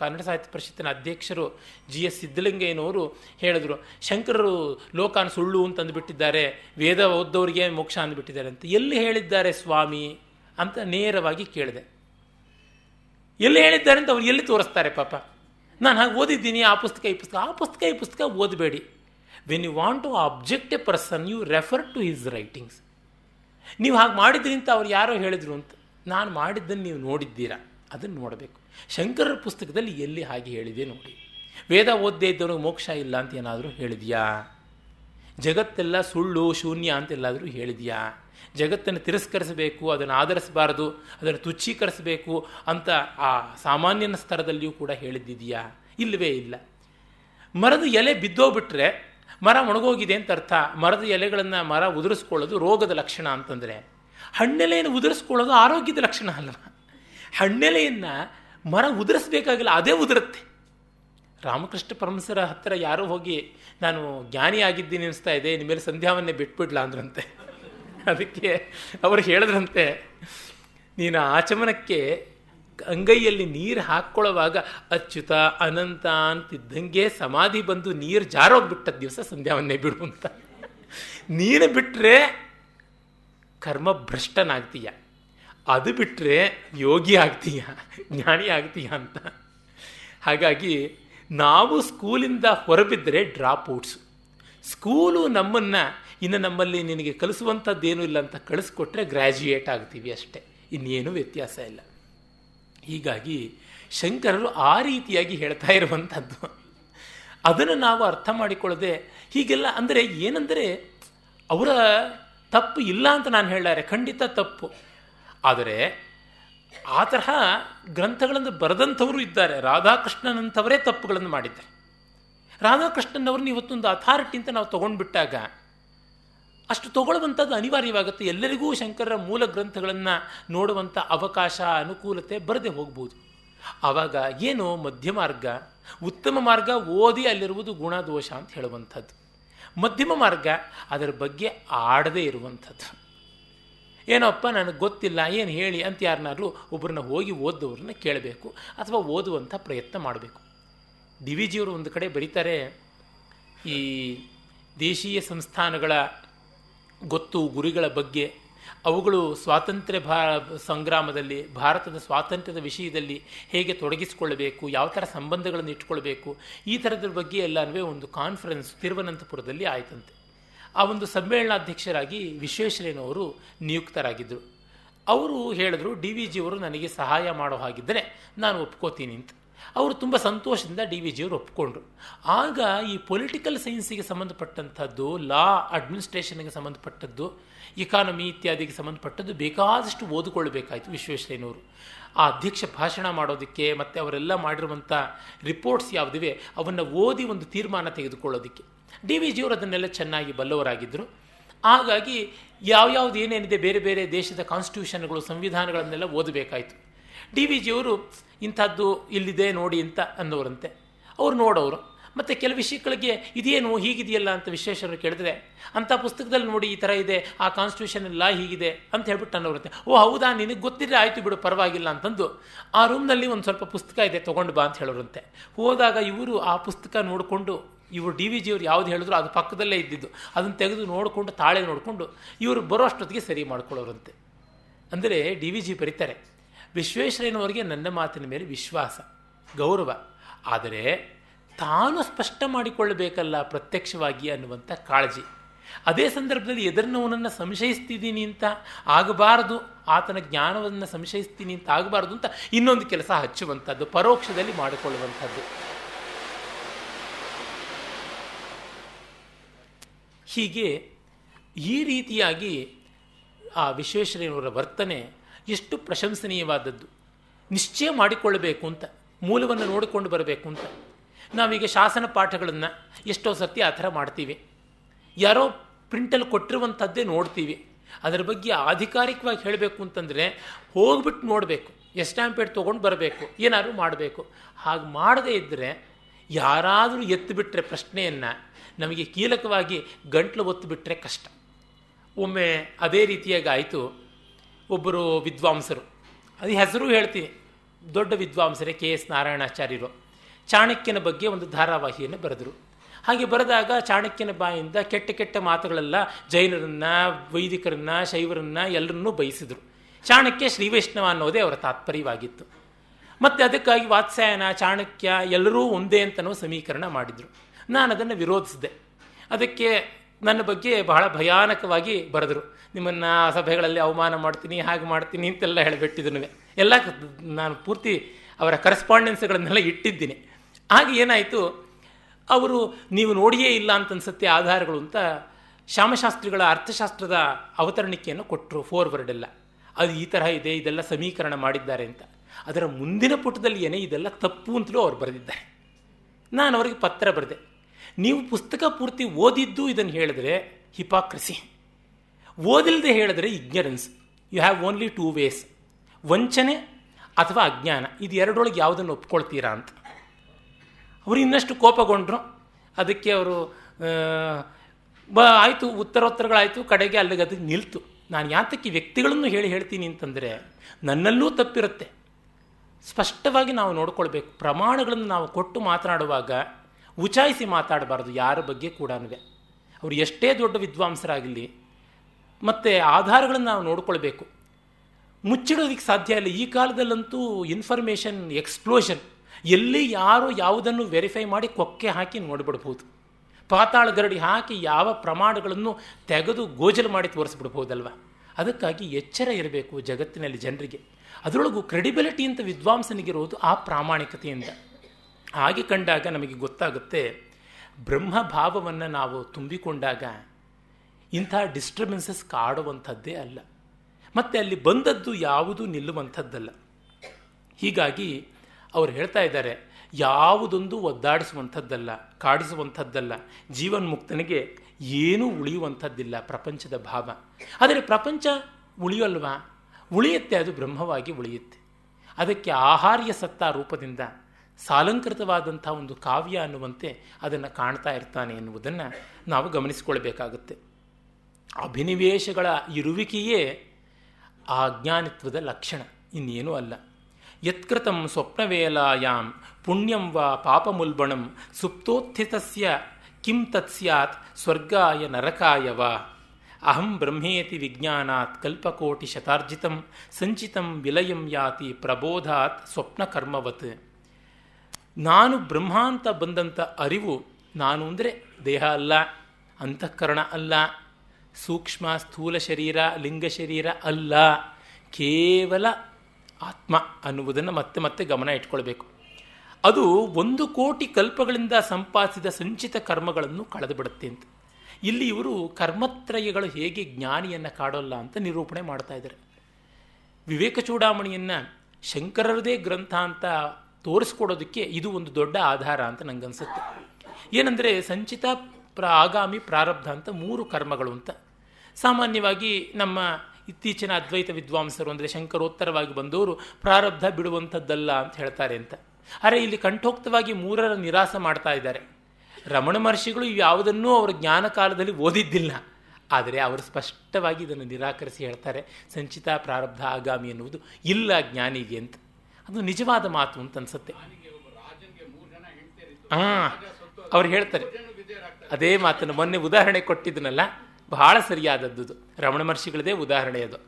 ಕನ್ನಡ ಸಾಹಿತ್ಯ ಪರಿಷತ್ತಿನ ಅಧ್ಯಕ್ಷರು ಜಿ ಎಸ್ ಸಿದ್ದಲಿಂಗಯ್ಯನವರು ಹೇಳಿದರು ಶಂಕರರು ಲೋಕಾನ್ ಸುಳ್ಳು ಅಂತ ಅಂದುಬಿಟ್ಟಿದ್ದಾರೆ ವೇದ ಓದ್ದವರಿಗೆ ಮೋಕ್ಷ ಅಂದ್ಬಿಟ್ಟಿದ್ದಾರೆ ಅಂತ ಎಲ್ಲಿ ಹೇಳಿದ್ದಾರೆ ಸ್ವಾಮಿ ಅಂತ ನೇರವಾಗಿ ಕೇಳಿದೆ ಎಲ್ಲಿ ಹೇಳಿದ್ದಾರೆ ಅಂತ ಅವ್ರು ಎಲ್ಲಿ ತೋರಿಸ್ತಾರೆ ಪಾಪ ನಾನು ಹಾಗೆ ಓದಿದ್ದೀನಿ ಆ ಪುಸ್ತಕ ಈ ಪುಸ್ತಕ ಆ ಪುಸ್ತಕ ಈ ಪುಸ್ತಕ ಓದಬೇಡಿ when you want to object a person you refer to his writings ನೀವು ಹಾಗೆ ಮಾಡಿದ್ರಿ ಅಂತ ಅವ್ರು ಯಾರೋ ಹೇಳಿದರು ಅಂತ ನಾನು ಮಾಡಿದ್ದನ್ನು ನೀವು ನೋಡಿದ್ದೀರಾ ಅದನ್ನು ನೋಡಬೇಕು ಶಂಕರರ ಪುಸ್ತಕದಲ್ಲಿ ಎಲ್ಲಿ ಹಾಗೆ ಹೇಳಿದೆ ನೋಡಿ ವೇದ ಓದ್ದೇ ಇದ್ದವರು ಮೋಕ್ಷ ಇಲ್ಲ ಅಂತ ಏನಾದರೂ ಹೇಳಿದ್ಯಾ ಜಗತ್ತೆಲ್ಲ ಸುಳ್ಳು ಶೂನ್ಯ ಅಂತೆಲ್ಲಾದರೂ ಹೇಳಿದ್ಯಾ ಜಗತ್ತನ್ನು ತಿರಸ್ಕರಿಸಬೇಕು ಅದನ್ನು ಆಧರಿಸಬಾರದು ಅದನ್ನು ತುಚ್ಛೀಕರಿಸಬೇಕು ಅಂತ ಆ ಸಾಮಾನ್ಯನ ಸ್ತರದಲ್ಲಿಯೂ ಕೂಡ ಹೇಳಿದ್ದಿದೆಯಾ ಇಲ್ಲವೇ ಇಲ್ಲ ಮರದ ಎಲೆ ಬಿದ್ದೋಗ್ಬಿಟ್ರೆ ಮರ ಒಣಗೋಗಿದೆ ಅಂತ ಅರ್ಥ ಮರದ ಎಲೆಗಳನ್ನು ಮರ ಉದುರಿಸ್ಕೊಳ್ಳೋದು ರೋಗದ ಲಕ್ಷಣ ಅಂತಂದರೆ ಹಣ್ಣೆಲೆಯನ್ನು ಉದುರಿಸ್ಕೊಳ್ಳೋದು ಆರೋಗ್ಯದ ಲಕ್ಷಣ ಅಲ್ಲ ಹಣ್ಣೆಲೆಯನ್ನು ಮರ ಉದುರಿಸ್ಬೇಕಾಗಿಲ್ಲ ಅದೇ ಉದುರುತ್ತೆ ರಾಮಕೃಷ್ಣ ಪರಮಸರ ಹತ್ತಿರ ಯಾರೋ ಹೋಗಿ ನಾನು ಜ್ಞಾನಿ ಆಗಿದ್ದೀನಿ ಅನಿಸ್ತಾ ಇದೆ ನಿಮ್ಮ ಸಂಧ್ಯಾವನ್ನೇ ಬಿಟ್ಬಿಡ್ಲಾ ಅಂದ್ರಂತೆ ಅದಕ್ಕೆ ಅವರು ಹೇಳಿದ್ರಂತೆ ನೀನು ಆಚಮನಕ್ಕೆ ಅಂಗೈಯಲ್ಲಿ ನೀರು ಹಾಕ್ಕೊಳ್ಳುವಾಗ ಅಚ್ಯುತ ಅನಂತ ಅಂತಿದ್ದಂಗೆ ಸಮಾಧಿ ಬಂದು ನೀರು ಜಾರೋಗ್ಬಿಟ್ಟ ದಿವಸ ಸಂಧ್ಯಾವನ್ನೇ ಬಿಡು ಅಂತ ನೀನು ಬಿಟ್ಟರೆ ಕರ್ಮ ಭ್ರಷ್ಟನಾಗ್ತೀಯ ಅದು ಬಿಟ್ಟರೆ ಯೋಗಿ ಆಗ್ತೀಯ ಜ್ಞಾನಿ ಆಗ್ತೀಯ ಅಂತ ಹಾಗಾಗಿ ನಾವು ಸ್ಕೂಲಿಂದ ಹೊರಬಿದ್ದರೆ ಡ್ರಾಪ್ ಔಟ್ಸು ಸ್ಕೂಲು ನಮ್ಮನ್ನು ಇನ್ನು ನಮ್ಮಲ್ಲಿ ನಿನಗೆ ಕಲಿಸುವಂಥದ್ದೇನೂ ಇಲ್ಲ ಅಂತ ಕಳಿಸ್ಕೊಟ್ರೆ ಗ್ರ್ಯಾಜುಯೇಟ್ ಆಗ್ತೀವಿ ಅಷ್ಟೇ ಇನ್ನೇನು ವ್ಯತ್ಯಾಸ ಇಲ್ಲ ಹೀಗಾಗಿ ಶಂಕರರು ಆ ರೀತಿಯಾಗಿ ಹೇಳ್ತಾ ಇರುವಂಥದ್ದು ಅದನ್ನು ನಾವು ಅರ್ಥ ಮಾಡಿಕೊಳ್ಳದೆ ಹೀಗೆಲ್ಲ ಅಂದರೆ ಏನಂದರೆ ಅವರ ತಪ್ಪು ಇಲ್ಲ ಅಂತ ನಾನು ಹೇಳಾರೆ ಖಂಡಿತ ತಪ್ಪು ಆದರೆ ಆ ತರಹ ಗ್ರಂಥಗಳನ್ನು ಬರೆದಂಥವರು ಇದ್ದಾರೆ ರಾಧಾಕೃಷ್ಣನಂಥವರೇ ತಪ್ಪುಗಳನ್ನು ಮಾಡಿದ್ದಾರೆ ರಾಧಾಕೃಷ್ಣನವ್ರನ್ನ ಇವತ್ತೊಂದು ಅಥಾರಿಟಿ ಅಂತ ನಾವು ತೊಗೊಂಡ್ಬಿಟ್ಟಾಗ ಅಷ್ಟು ತಗೊಳ್ಳುವಂಥದ್ದು ಅನಿವಾರ್ಯವಾಗುತ್ತೆ ಎಲ್ಲರಿಗೂ ಶಂಕರರ ಮೂಲ ಗ್ರಂಥಗಳನ್ನು ನೋಡುವಂಥ ಅವಕಾಶ ಅನುಕೂಲತೆ ಬರದೆ ಹೋಗ್ಬೋದು ಆವಾಗ ಏನು ಮಧ್ಯಮಾರ್ಗ ಮಾರ್ಗ ಉತ್ತಮ ಮಾರ್ಗ ಓದಿ ಅಲ್ಲಿರುವುದು ಗುಣದೋಷ ಅಂತ ಹೇಳುವಂಥದ್ದು ಮಧ್ಯಮ ಮಾರ್ಗ ಅದರ ಬಗ್ಗೆ ಆಡದೇ ಇರುವಂಥದ್ದು ಏನಪ್ಪ ನನಗೆ ಗೊತ್ತಿಲ್ಲ ಏನು ಹೇಳಿ ಅಂತ ಯಾರನ್ನಾದ್ರೂ ಒಬ್ಬರನ್ನ ಹೋಗಿ ಓದೋರನ್ನ ಕೇಳಬೇಕು ಅಥವಾ ಓದುವಂಥ ಪ್ರಯತ್ನ ಮಾಡಬೇಕು ಡಿ ವಿ ಜಿಯವರು ಒಂದು ಕಡೆ ಬರೀತಾರೆ ಈ ದೇಶೀಯ ಸಂಸ್ಥಾನಗಳ ಗೊತ್ತು ಗುರಿಗಳ ಬಗ್ಗೆ ಅವುಗಳು ಸ್ವಾತಂತ್ರ್ಯ ಭಾ ಸಂಗ್ರಾಮದಲ್ಲಿ ಭಾರತದ ಸ್ವಾತಂತ್ರ್ಯದ ವಿಷಯದಲ್ಲಿ ಹೇಗೆ ತೊಡಗಿಸಿಕೊಳ್ಳಬೇಕು ಯಾವ ಥರ ಸಂಬಂಧಗಳನ್ನು ಇಟ್ಕೊಳ್ಬೇಕು ಈ ಥರದ್ರ ಬಗ್ಗೆ ಎಲ್ಲನೂ ಒಂದು ಕಾನ್ಫರೆನ್ಸ್ ತಿರುವನಂತಪುರದಲ್ಲಿ ಆಯಿತಂತೆ ಆ ಒಂದು ಸಮ್ಮೇಳನಾಧ್ಯಕ್ಷರಾಗಿ ವಿಶ್ವೇಶ್ವರಯ್ಯನವರು ನಿಯುಕ್ತರಾಗಿದ್ದರು ಅವರು ಹೇಳಿದ್ರು ಡಿ ವಿ ಜಿಯವರು ನನಗೆ ಸಹಾಯ ಮಾಡೋ ಹಾಗಿದ್ದರೆ ನಾನು ಒಪ್ಕೋತೀನಿ ಅಂತ ಅವರು ತುಂಬ ಸಂತೋಷದಿಂದ ಡಿ ವಿ ಜಿಯವರು ಒಪ್ಪಿಕೊಂಡ್ರು ಆಗ ಈ ಪೊಲಿಟಿಕಲ್ ಸೈನ್ಸಿಗೆ ಸಂಬಂಧಪಟ್ಟಂಥದ್ದು ಲಾ ಅಡ್ಮಿನಿಸ್ಟ್ರೇಷನ್ಗೆ ಸಂಬಂಧಪಟ್ಟದ್ದು ಇಕಾನಮಿ ಇತ್ಯಾದಿಗೆ ಸಂಬಂಧಪಟ್ಟದ್ದು ಬೇಕಾದಷ್ಟು ಓದಿಕೊಳ್ಳಬೇಕಾಯಿತು ವಿಶ್ವೇಶ್ವರಯ್ಯನವರು ಆ ಅಧ್ಯಕ್ಷ ಭಾಷಣ ಮಾಡೋದಕ್ಕೆ ಮತ್ತು ಅವರೆಲ್ಲ ಮಾಡಿರುವಂಥ ರಿಪೋರ್ಟ್ಸ್ ಯಾವುದಿವೆ ಅವನ್ನು ಓದಿ ಒಂದು ತೀರ್ಮಾನ ತೆಗೆದುಕೊಳ್ಳೋದಕ್ಕೆ ಡಿ ವಿ ಜಿಯವರು ಅದನ್ನೆಲ್ಲ ಚೆನ್ನಾಗಿ ಬಲ್ಲವರಾಗಿದ್ದರು ಹಾಗಾಗಿ ಯಾವ್ಯಾವ್ದು ಏನೇನಿದೆ ಬೇರೆ ಬೇರೆ ದೇಶದ ಕಾನ್ಸ್ಟಿಟ್ಯೂಷನ್ಗಳು ಸಂವಿಧಾನಗಳನ್ನೆಲ್ಲ ಓದಬೇಕಾಯಿತು ಡಿ ವಿ ಜಿಯವರು ಇಂಥದ್ದು ಇಲ್ಲಿದೆ ನೋಡಿ ಅಂತ ಅನ್ನೋರಂತೆ ಅವ್ರು ನೋಡೋರು ಮತ್ತು ಕೆಲವು ವಿಷಯಗಳಿಗೆ ಇದೇನು ಹೀಗಿದೆಯಲ್ಲ ಅಂತ ವಿಶ್ಲೇಷಣರು ಕೇಳಿದ್ರೆ ಅಂಥ ಪುಸ್ತಕದಲ್ಲಿ ನೋಡಿ ಈ ಥರ ಇದೆ ಆ ಕಾನ್ಸ್ಟಿಟ್ಯೂಷನ್ ಲಾ ಹೀಗಿದೆ ಅಂತ ಹೇಳ್ಬಿಟ್ಟು ಅನ್ನೋರುತ್ತೆ ಓ ಹೌದಾ ನಿನಗೆ ಗೊತ್ತಿದ್ರೆ ಆಯಿತು ಬಿಡು ಪರವಾಗಿಲ್ಲ ಅಂತಂದು ಆ ರೂಮ್ನಲ್ಲಿ ಒಂದು ಸ್ವಲ್ಪ ಪುಸ್ತಕ ಇದೆ ತೊಗೊಂಡು ಬಾ ಅಂತ ಹೇಳೋರಂತೆ ಹೋದಾಗ ಇವರು ಆ ಪುಸ್ತಕ ನೋಡಿಕೊಂಡು ಇವರು ಡಿ ವಿ ಅವ್ರು ಯಾವ್ದು ಹೇಳಿದ್ರು ಅದು ಪಕ್ಕದಲ್ಲೇ ಇದ್ದಿದ್ದು ಅದನ್ನು ತೆಗೆದು ನೋಡಿಕೊಂಡು ತಾಳೆ ನೋಡಿಕೊಂಡು ಇವರು ಬರೋ ಅಷ್ಟೊತ್ತಿಗೆ ಸರಿ ಮಾಡ್ಕೊಳ್ಳೋರಂತೆ ಅಂದರೆ ಡಿ ವಿ ಜಿ ಬರೀತಾರೆ ವಿಶ್ವೇಶ್ವರಯ್ಯನವರಿಗೆ ನನ್ನ ಮಾತಿನ ಮೇಲೆ ವಿಶ್ವಾಸ ಗೌರವ ಆದರೆ ತಾನು ಸ್ಪಷ್ಟ ಮಾಡಿಕೊಳ್ಳಬೇಕಲ್ಲ ಪ್ರತ್ಯಕ್ಷವಾಗಿ ಅನ್ನುವಂಥ ಕಾಳಜಿ ಅದೇ ಸಂದರ್ಭದಲ್ಲಿ ಅವನನ್ನು ಸಂಶಯಿಸ್ತಿದ್ದೀನಿ ಅಂತ ಆಗಬಾರದು ಆತನ ಜ್ಞಾನವನ್ನು ಸಂಶಯಿಸ್ತೀನಿ ಅಂತ ಆಗಬಾರ್ದು ಅಂತ ಇನ್ನೊಂದು ಕೆಲಸ ಹಚ್ಚುವಂಥದ್ದು ಪರೋಕ್ಷದಲ್ಲಿ ಮಾಡಿಕೊಳ್ಳುವಂಥದ್ದು ಹೀಗೆ ಈ ರೀತಿಯಾಗಿ ಆ ವಿಶ್ವೇಶ್ವರಯ್ಯನವರ ವರ್ತನೆ ಎಷ್ಟು ಪ್ರಶಂಸನೀಯವಾದದ್ದು ನಿಶ್ಚಯ ಮಾಡಿಕೊಳ್ಳಬೇಕು ಅಂತ ಮೂಲವನ್ನು ನೋಡಿಕೊಂಡು ಬರಬೇಕು ಅಂತ ನಾವೀಗ ಶಾಸನ ಪಾಠಗಳನ್ನು ಎಷ್ಟೋ ಸತಿ ಆ ಥರ ಮಾಡ್ತೀವಿ ಯಾರೋ ಪ್ರಿಂಟಲ್ಲಿ ಕೊಟ್ಟಿರುವಂಥದ್ದೇ ನೋಡ್ತೀವಿ ಅದರ ಬಗ್ಗೆ ಆಧಿಕಾರಿಕವಾಗಿ ಹೇಳಬೇಕು ಅಂತಂದರೆ ಹೋಗ್ಬಿಟ್ಟು ನೋಡಬೇಕು ಎಸ್ಟಾಂಪೇಟ್ ತೊಗೊಂಡು ಬರಬೇಕು ಏನಾದರೂ ಮಾಡಬೇಕು ಹಾಗೆ ಮಾಡದೇ ಇದ್ದರೆ ಯಾರಾದರೂ ಎತ್ತಿಬಿಟ್ರೆ ಪ್ರಶ್ನೆಯನ್ನು ನಮಗೆ ಕೀಲಕವಾಗಿ ಗಂಟ್ಲು ಒತ್ತು ಬಿಟ್ಟರೆ ಕಷ್ಟ ಒಮ್ಮೆ ಅದೇ ರೀತಿಯಾಗಿ ಆಯಿತು ಒಬ್ಬರು ವಿದ್ವಾಂಸರು ಅದು ಹೆಸರು ಹೇಳ್ತೀನಿ ದೊಡ್ಡ ವಿದ್ವಾಂಸರೇ ಕೆ ಎಸ್ ನಾರಾಯಣಾಚಾರ್ಯರು ಚಾಣಕ್ಯನ ಬಗ್ಗೆ ಒಂದು ಧಾರಾವಾಹಿಯನ್ನು ಬರೆದರು ಹಾಗೆ ಬರೆದಾಗ ಚಾಣಕ್ಯನ ಬಾಯಿಂದ ಕೆಟ್ಟ ಕೆಟ್ಟ ಮಾತುಗಳೆಲ್ಲ ಜೈನರನ್ನು ವೈದಿಕರನ್ನು ಶೈವರನ್ನು ಎಲ್ಲರನ್ನೂ ಬಯಸಿದರು ಚಾಣಕ್ಯ ಶ್ರೀ ವೈಷ್ಣವ ಅನ್ನೋದೇ ಅವರ ತಾತ್ಪರ್ಯವಾಗಿತ್ತು ಮತ್ತು ಅದಕ್ಕಾಗಿ ವಾತ್ಸಾಯನ ಚಾಣಕ್ಯ ಎಲ್ಲರೂ ಒಂದೇ ಅಂತನೋ ಸಮೀಕರಣ ಮಾಡಿದರು ನಾನು ಅದನ್ನು ವಿರೋಧಿಸಿದೆ ಅದಕ್ಕೆ ನನ್ನ ಬಗ್ಗೆ ಬಹಳ ಭಯಾನಕವಾಗಿ ಬರೆದರು ನಿಮ್ಮನ್ನು ಸಭೆಗಳಲ್ಲಿ ಅವಮಾನ ಮಾಡ್ತೀನಿ ಹಾಗೆ ಮಾಡ್ತೀನಿ ಅಂತೆಲ್ಲ ಹೇಳಿಬಿಟ್ಟಿದ್ದನು ಎಲ್ಲ ನಾನು ಪೂರ್ತಿ ಅವರ ಕರೆಸ್ಪಾಂಡೆನ್ಸ್ಗಳನ್ನೆಲ್ಲ ಇಟ್ಟಿದ್ದೀನಿ ಹಾಗೆ ಏನಾಯಿತು ಅವರು ನೀವು ನೋಡಿಯೇ ಇಲ್ಲ ಅಂತ ಅನ್ಸುತ್ತೆ ಆಧಾರಗಳು ಅಂತ ಶ್ಯಾಮಶಾಸ್ತ್ರಿಗಳ ಅರ್ಥಶಾಸ್ತ್ರದ ಅವತರಣಿಕೆಯನ್ನು ಕೊಟ್ಟರು ಫೋರ್ ಎಲ್ಲ ಅದು ಈ ತರಹ ಇದೆ ಇದೆಲ್ಲ ಸಮೀಕರಣ ಮಾಡಿದ್ದಾರೆ ಅಂತ ಅದರ ಮುಂದಿನ ಪುಟದಲ್ಲಿ ಏನೇ ಇದೆಲ್ಲ ತಪ್ಪು ಅಂತಲೂ ಅವ್ರು ಬರೆದಿದ್ದಾರೆ ನಾನು ಅವರಿಗೆ ಪತ್ರ ಬರೆದೆ ನೀವು ಪುಸ್ತಕ ಪೂರ್ತಿ ಓದಿದ್ದು ಇದನ್ನು ಹೇಳಿದ್ರೆ ಹಿಪಾಕ್ರಸಿ ಓದಿಲ್ಲದೆ ಹೇಳಿದ್ರೆ ignorance you have only two ways ವಂಚನೆ ಅಥವಾ ಅಜ್ಞಾನ ಇದು ಎರಡೊಳಗೆ ಯಾವುದನ್ನು ಒಪ್ಕೊಳ್ತೀರಾ ಅಂತ ಅವರು ಇನ್ನಷ್ಟು ಕೋಪಗೊಂಡ್ರು ಅದಕ್ಕೆ ಅವರು ಬ ಆಯಿತು ಉತ್ತರೋತ್ತರಗಳಾಯಿತು ಕಡೆಗೆ ಅಲ್ಲಿಗೆ ಅದಕ್ಕೆ ನಿಲ್ತು ನಾನು ಯಾತಕ್ಕೆ ವ್ಯಕ್ತಿಗಳನ್ನು ಹೇಳಿ ಹೇಳ್ತೀನಿ ಅಂತಂದರೆ ನನ್ನಲ್ಲೂ ತಪ್ಪಿರುತ್ತೆ ಸ್ಪಷ್ಟವಾಗಿ ನಾವು ನೋಡ್ಕೊಳ್ಬೇಕು ಪ್ರಮಾಣಗಳನ್ನು ನಾವು ಕೊಟ್ಟು ಮಾತನಾಡುವಾಗ ಉಚಾಯಿಸಿ ಮಾತಾಡಬಾರ್ದು ಯಾರ ಬಗ್ಗೆ ಕೂಡ ಅವರು ಎಷ್ಟೇ ದೊಡ್ಡ ವಿದ್ವಾಂಸರಾಗಲಿ ಮತ್ತು ಆಧಾರಗಳನ್ನು ನಾವು ನೋಡಿಕೊಳ್ಬೇಕು ಮುಚ್ಚಿಡೋದಕ್ಕೆ ಸಾಧ್ಯ ಇಲ್ಲ ಈ ಕಾಲದಲ್ಲಂತೂ ಇನ್ಫಾರ್ಮೇಷನ್ ಎಕ್ಸ್ಪ್ಲೋಷನ್ ಎಲ್ಲಿ ಯಾರು ಯಾವುದನ್ನು ವೆರಿಫೈ ಮಾಡಿ ಕೊಕ್ಕೆ ಹಾಕಿ ನೋಡಿಬಿಡ್ಬೋದು ಪಾತಾಳ ಗರಡಿ ಹಾಕಿ ಯಾವ ಪ್ರಮಾಣಗಳನ್ನು ತೆಗೆದು ಗೋಜಲು ಮಾಡಿ ತೋರಿಸ್ಬಿಡ್ಬೋದಲ್ವ ಅದಕ್ಕಾಗಿ ಎಚ್ಚರ ಇರಬೇಕು ಜಗತ್ತಿನಲ್ಲಿ ಜನರಿಗೆ ಅದರೊಳಗೂ ಕ್ರೆಡಿಬಿಲಿಟಿ ಅಂತ ವಿದ್ವಾಂಸನಿಗಿರೋದು ಆ ಪ್ರಾಮಾಣಿಕತೆಯಿಂದ ಹಾಗೆ ಕಂಡಾಗ ನಮಗೆ ಗೊತ್ತಾಗುತ್ತೆ ಬ್ರಹ್ಮ ಭಾವವನ್ನು ನಾವು ತುಂಬಿಕೊಂಡಾಗ ಇಂಥ ಡಿಸ್ಟರ್ಬೆನ್ಸಸ್ ಕಾಡುವಂಥದ್ದೇ ಅಲ್ಲ ಮತ್ತು ಅಲ್ಲಿ ಬಂದದ್ದು ಯಾವುದು ನಿಲ್ಲುವಂಥದ್ದಲ್ಲ ಹೀಗಾಗಿ ಅವರು ಹೇಳ್ತಾ ಇದ್ದಾರೆ ಯಾವುದೊಂದು ಒದ್ದಾಡಿಸುವಂಥದ್ದಲ್ಲ ಕಾಡಿಸುವಂಥದ್ದಲ್ಲ ಜೀವನ್ಮುಕ್ತನಿಗೆ ಏನೂ ಉಳಿಯುವಂಥದ್ದಿಲ್ಲ ಪ್ರಪಂಚದ ಭಾವ ಆದರೆ ಪ್ರಪಂಚ ಉಳಿಯಲ್ವಾ ಉಳಿಯುತ್ತೆ ಅದು ಬ್ರಹ್ಮವಾಗಿ ಉಳಿಯುತ್ತೆ ಅದಕ್ಕೆ ಆಹಾರ್ಯ ಸತ್ತಾ ರೂಪದಿಂದ ಸಾಲಂಕೃತವಾದಂಥ ಒಂದು ಕಾವ್ಯ ಅನ್ನುವಂತೆ ಅದನ್ನು ಕಾಣ್ತಾ ಇರ್ತಾನೆ ಎನ್ನುವುದನ್ನು ನಾವು ಗಮನಿಸಿಕೊಳ್ಬೇಕಾಗುತ್ತೆ ಅಭಿನಿವೇಶಗಳ ಇರುವಿಕೆಯೇ ಆ ಜ್ಞಾನತ್ವದ ಲಕ್ಷಣ ಇನ್ನೇನೂ ಅಲ್ಲ ಯತ್ಕೃತಂ ಸ್ವಪ್ನವೇಲಾಂ ಪುಣ್ಯಂ ವಾ ಪಾಪಮುಲ್ಬಣಂ ಸುಪ್ತೋತ್ಥಿತಸ್ಯ ಕಿಂ ತತ್ಸ್ಯಾತ್ ಸ್ವರ್ಗಾಯ ನರಕಾಯ ವಾ ಅಹಂ ಬ್ರಹ್ಮೇತಿ ವಿಜ್ಞಾನಾತ್ ಕಲ್ಪಕೋಟಿ ಶತಾರ್ಜಿತಂ ಸಂಚಿತಂ ವಿಲಯಂ ಯಾತಿ ಪ್ರಬೋಧಾತ್ ಸ್ವಪ್ನಕರ್ಮವತ್ ನಾನು ಬ್ರಹ್ಮ ಅಂತ ಬಂದಂಥ ಅರಿವು ನಾನು ಅಂದರೆ ದೇಹ ಅಲ್ಲ ಅಂತಃಕರಣ ಅಲ್ಲ ಸೂಕ್ಷ್ಮ ಸ್ಥೂಲ ಶರೀರ ಲಿಂಗ ಶರೀರ ಅಲ್ಲ ಕೇವಲ ಆತ್ಮ ಅನ್ನುವುದನ್ನು ಮತ್ತೆ ಮತ್ತೆ ಗಮನ ಇಟ್ಕೊಳ್ಬೇಕು ಅದು ಒಂದು ಕೋಟಿ ಕಲ್ಪಗಳಿಂದ ಸಂಪಾದಿಸಿದ ಸಂಚಿತ ಕರ್ಮಗಳನ್ನು ಕಳೆದು ಬಿಡುತ್ತೆ ಅಂತ ಇಲ್ಲಿ ಇವರು ಕರ್ಮತ್ರಯಗಳು ಹೇಗೆ ಜ್ಞಾನಿಯನ್ನು ಕಾಡೋಲ್ಲ ಅಂತ ನಿರೂಪಣೆ ಮಾಡ್ತಾ ಇದ್ದಾರೆ ವಿವೇಕ ಚೂಡಾಮಣಿಯನ್ನು ಶಂಕರರದೇ ಗ್ರಂಥ ಅಂತ ತೋರಿಸ್ಕೊಡೋದಕ್ಕೆ ಇದು ಒಂದು ದೊಡ್ಡ ಆಧಾರ ಅಂತ ನನಗನ್ಸುತ್ತೆ ಏನಂದರೆ ಸಂಚಿತ ಪ್ರ ಆಗಾಮಿ ಪ್ರಾರಬ್ಧ ಅಂತ ಮೂರು ಕರ್ಮಗಳು ಅಂತ ಸಾಮಾನ್ಯವಾಗಿ ನಮ್ಮ ಇತ್ತೀಚಿನ ಅದ್ವೈತ ವಿದ್ವಾಂಸರು ಅಂದರೆ ಶಂಕರೋತ್ತರವಾಗಿ ಬಂದವರು ಪ್ರಾರಬ್ಧ ಬಿಡುವಂಥದ್ದಲ್ಲ ಅಂತ ಹೇಳ್ತಾರೆ ಅಂತ ಆದರೆ ಇಲ್ಲಿ ಕಂಠೋಕ್ತವಾಗಿ ಮೂರರ ನಿರಾಸ ಮಾಡ್ತಾ ಇದ್ದಾರೆ ರಮಣ ಮಹರ್ಷಿಗಳು ಯಾವುದನ್ನೂ ಅವರ ಜ್ಞಾನ ಕಾಲದಲ್ಲಿ ಓದಿದ್ದಿಲ್ಲ ಆದರೆ ಅವರು ಸ್ಪಷ್ಟವಾಗಿ ಇದನ್ನು ನಿರಾಕರಿಸಿ ಹೇಳ್ತಾರೆ ಸಂಚಿತ ಪ್ರಾರಬ್ಧ ಆಗಾಮಿ ಎನ್ನುವುದು ಇಲ್ಲ ಜ್ಞಾನಿಗೆ ಅಂತ ಅದು ನಿಜವಾದ ಮಾತು ಅಂತ ಅನ್ಸುತ್ತೆ ಹಾಂ ಅವ್ರು ಹೇಳ್ತಾರೆ ಅದೇ ಮಾತನ್ನು ಮೊನ್ನೆ ಉದಾಹರಣೆ ಕೊಟ್ಟಿದ್ನಲ್ಲ ಬಹಳ ಸರಿಯಾದದ್ದು ರಮಣ ಮಹರ್ಷಿಗಳದೇ ಉದಾಹರಣೆ ಅದು